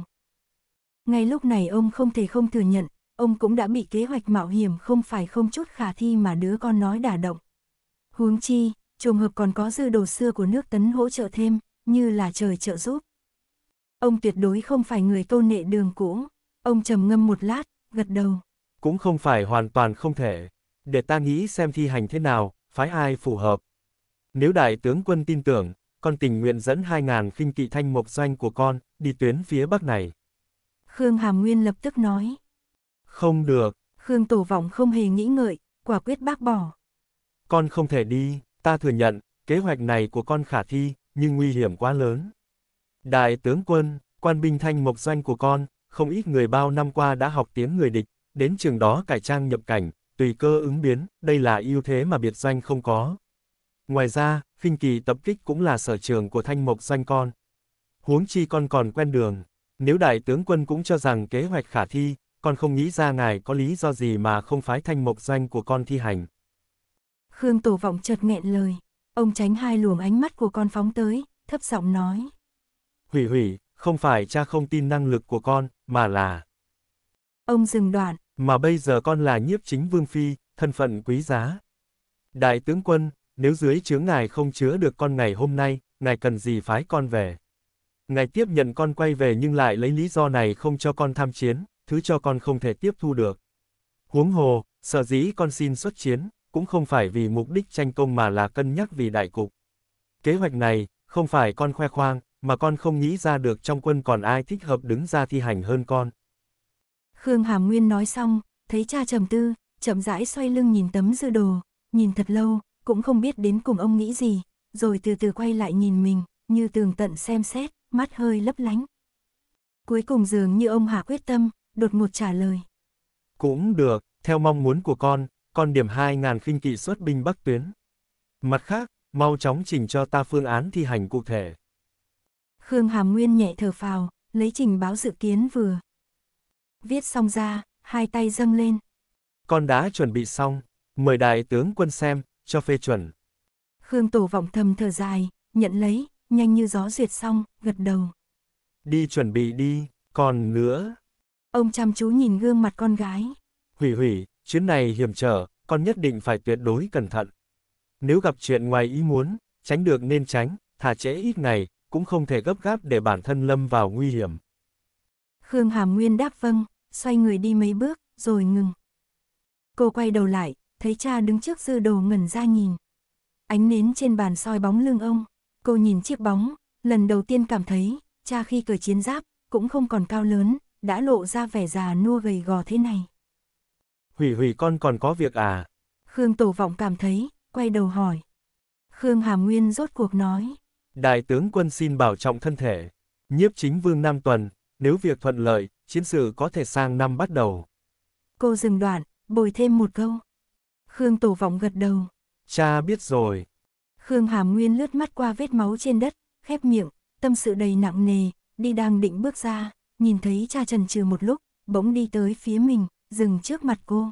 Ngay lúc này ông không thể không thừa nhận, ông cũng đã bị kế hoạch mạo hiểm không phải không chút khả thi mà đứa con nói đả động. Huống chi, trùng hợp còn có dư đồ xưa của nước tấn hỗ trợ thêm, như là trời trợ giúp. Ông tuyệt đối không phải người câu nệ đường cũ, ông trầm ngâm một lát, gật đầu. Cũng không phải hoàn toàn không thể, để ta nghĩ xem thi hành thế nào, phái ai phù hợp. Nếu đại tướng quân tin tưởng, con tình nguyện dẫn 2.000 khinh kỵ thanh mộc doanh của con, đi tuyến phía bắc này. Khương Hàm Nguyên lập tức nói. Không được. Khương Tổ Vọng không hề nghĩ ngợi, quả quyết bác bỏ. Con không thể đi, ta thừa nhận, kế hoạch này của con khả thi, nhưng nguy hiểm quá lớn. Đại tướng quân, quan binh thanh mộc doanh của con, không ít người bao năm qua đã học tiếng người địch, đến trường đó cải trang nhập cảnh, tùy cơ ứng biến, đây là ưu thế mà biệt doanh không có. Ngoài ra, phinh kỳ tập kích cũng là sở trường của thanh mộc doanh con. Huống chi con còn quen đường, nếu đại tướng quân cũng cho rằng kế hoạch khả thi, con không nghĩ ra ngài có lý do gì mà không phái thanh mộc doanh của con thi hành. Khương Tổ Vọng chợt nghẹn lời, ông tránh hai luồng ánh mắt của con phóng tới, thấp giọng nói. Hủy hủy, không phải cha không tin năng lực của con, mà là... Ông dừng đoạn. Mà bây giờ con là nhiếp chính vương phi, thân phận quý giá. Đại tướng quân, nếu dưới chướng ngài không chứa được con ngày hôm nay, ngài cần gì phái con về? Ngài tiếp nhận con quay về nhưng lại lấy lý do này không cho con tham chiến thứ cho con không thể tiếp thu được. Huống hồ, sợ dĩ con xin xuất chiến, cũng không phải vì mục đích tranh công mà là cân nhắc vì đại cục. Kế hoạch này, không phải con khoe khoang, mà con không nghĩ ra được trong quân còn ai thích hợp đứng ra thi hành hơn con. Khương Hàm Nguyên nói xong, thấy cha trầm tư, chậm rãi xoay lưng nhìn tấm dư đồ, nhìn thật lâu, cũng không biết đến cùng ông nghĩ gì, rồi từ từ quay lại nhìn mình, như tường tận xem xét, mắt hơi lấp lánh. Cuối cùng dường như ông hạ quyết tâm, đột ngột trả lời. Cũng được, theo mong muốn của con, con điểm 2.000 khinh kỵ xuất binh Bắc Tuyến. Mặt khác, mau chóng trình cho ta phương án thi hành cụ thể. Khương Hàm Nguyên nhẹ thở phào, lấy trình báo dự kiến vừa. Viết xong ra, hai tay dâng lên. Con đã chuẩn bị xong, mời đại tướng quân xem, cho phê chuẩn. Khương Tổ vọng thầm thở dài, nhận lấy, nhanh như gió duyệt xong, gật đầu. Đi chuẩn bị đi, còn nữa. Ông chăm chú nhìn gương mặt con gái. Hủy hủy, chuyến này hiểm trở, con nhất định phải tuyệt đối cẩn thận. Nếu gặp chuyện ngoài ý muốn, tránh được nên tránh, thà trễ ít ngày, cũng không thể gấp gáp để bản thân lâm vào nguy hiểm. Khương Hàm Nguyên đáp vâng, xoay người đi mấy bước, rồi ngừng. Cô quay đầu lại, thấy cha đứng trước dư đồ ngẩn ra nhìn. Ánh nến trên bàn soi bóng lưng ông, cô nhìn chiếc bóng, lần đầu tiên cảm thấy, cha khi cởi chiến giáp, cũng không còn cao lớn, đã lộ ra vẻ già nua gầy gò thế này. Hủy hủy con còn có việc à? Khương Tổ Vọng cảm thấy, quay đầu hỏi. Khương Hàm Nguyên rốt cuộc nói. Đại tướng quân xin bảo trọng thân thể. Nhiếp chính vương Nam Tuần, nếu việc thuận lợi, chiến sự có thể sang năm bắt đầu. Cô dừng đoạn, bồi thêm một câu. Khương Tổ Vọng gật đầu. Cha biết rồi. Khương Hàm Nguyên lướt mắt qua vết máu trên đất, khép miệng, tâm sự đầy nặng nề, đi đang định bước ra nhìn thấy cha trần trừ một lúc, bỗng đi tới phía mình, dừng trước mặt cô.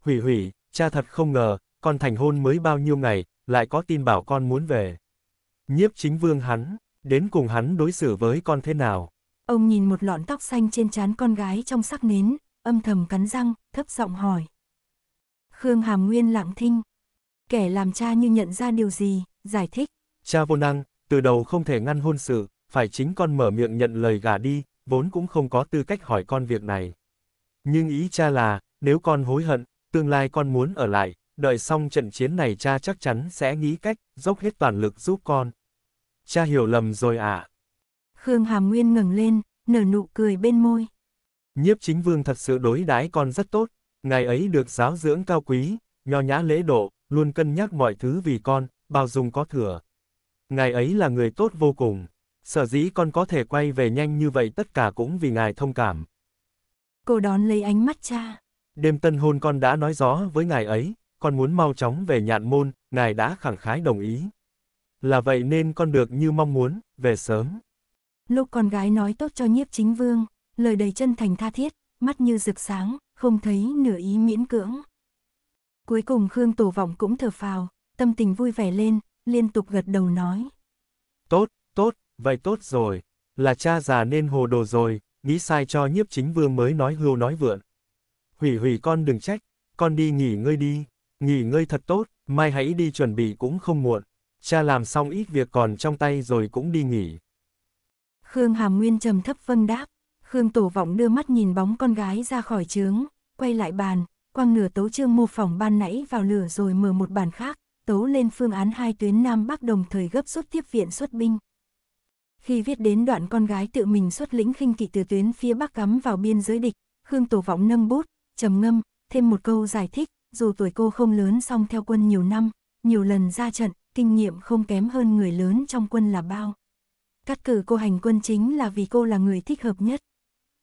Hủy hủy, cha thật không ngờ, con thành hôn mới bao nhiêu ngày, lại có tin bảo con muốn về. Nhiếp chính vương hắn, đến cùng hắn đối xử với con thế nào? Ông nhìn một lọn tóc xanh trên trán con gái trong sắc nến, âm thầm cắn răng, thấp giọng hỏi. Khương Hàm Nguyên lặng thinh. Kẻ làm cha như nhận ra điều gì, giải thích. Cha vô năng, từ đầu không thể ngăn hôn sự, phải chính con mở miệng nhận lời gả đi, vốn cũng không có tư cách hỏi con việc này. Nhưng ý cha là, nếu con hối hận, tương lai con muốn ở lại, đợi xong trận chiến này cha chắc chắn sẽ nghĩ cách, dốc hết toàn lực giúp con. Cha hiểu lầm rồi à? Khương Hàm Nguyên ngẩng lên, nở nụ cười bên môi. Nhiếp chính vương thật sự đối đãi con rất tốt, ngày ấy được giáo dưỡng cao quý, nho nhã lễ độ, luôn cân nhắc mọi thứ vì con, bao dung có thừa. Ngài ấy là người tốt vô cùng. Sở dĩ con có thể quay về nhanh như vậy tất cả cũng vì ngài thông cảm. Cô đón lấy ánh mắt cha. Đêm tân hôn con đã nói rõ với ngài ấy, con muốn mau chóng về nhạn môn, ngài đã khẳng khái đồng ý. Là vậy nên con được như mong muốn, về sớm. Lúc con gái nói tốt cho nhiếp chính vương, lời đầy chân thành tha thiết, mắt như rực sáng, không thấy nửa ý miễn cưỡng. Cuối cùng Khương Tổ Vọng cũng thở phào, tâm tình vui vẻ lên, liên tục gật đầu nói. Tốt, tốt, vậy tốt rồi, là cha già nên hồ đồ rồi, nghĩ sai cho nhiếp chính vương mới nói hưu nói vượn. Hủy hủy con đừng trách, con đi nghỉ ngơi đi, nghỉ ngơi thật tốt, mai hãy đi chuẩn bị cũng không muộn, cha làm xong ít việc còn trong tay rồi cũng đi nghỉ. Khương Hàm Nguyên trầm thấp vâng đáp, Khương Tổ Vọng đưa mắt nhìn bóng con gái ra khỏi trướng, quay lại bàn, quang nửa tấu chương mô phỏng ban nãy vào lửa rồi mở một bàn khác, tấu lên phương án hai tuyến Nam Bắc đồng thời gấp rút tiếp viện xuất binh. Khi viết đến đoạn con gái tự mình xuất lĩnh khinh kỵ từ tuyến phía bắc cắm vào biên giới địch, Khương Tổ Vọng nâng bút, trầm ngâm, thêm một câu giải thích, dù tuổi cô không lớn song theo quân nhiều năm, nhiều lần ra trận, kinh nghiệm không kém hơn người lớn trong quân là bao. Cắt cử cô hành quân chính là vì cô là người thích hợp nhất.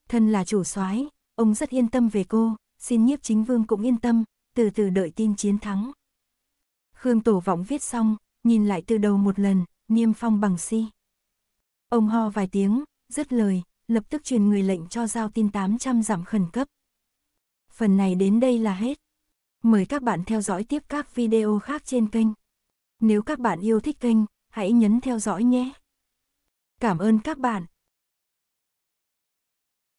Thân là chủ soái, ông rất yên tâm về cô, xin nhiếp chính vương cũng yên tâm, từ từ đợi tin chiến thắng. Khương Tổ Vọng viết xong, nhìn lại từ đầu một lần, niêm phong bằng si. Ông ho vài tiếng, dứt lời, lập tức truyền người lệnh cho giao tin 800 giảm khẩn cấp. Phần này đến đây là hết. Mời các bạn theo dõi tiếp các video khác trên kênh. Nếu các bạn yêu thích kênh, hãy nhấn theo dõi nhé. Cảm ơn các bạn.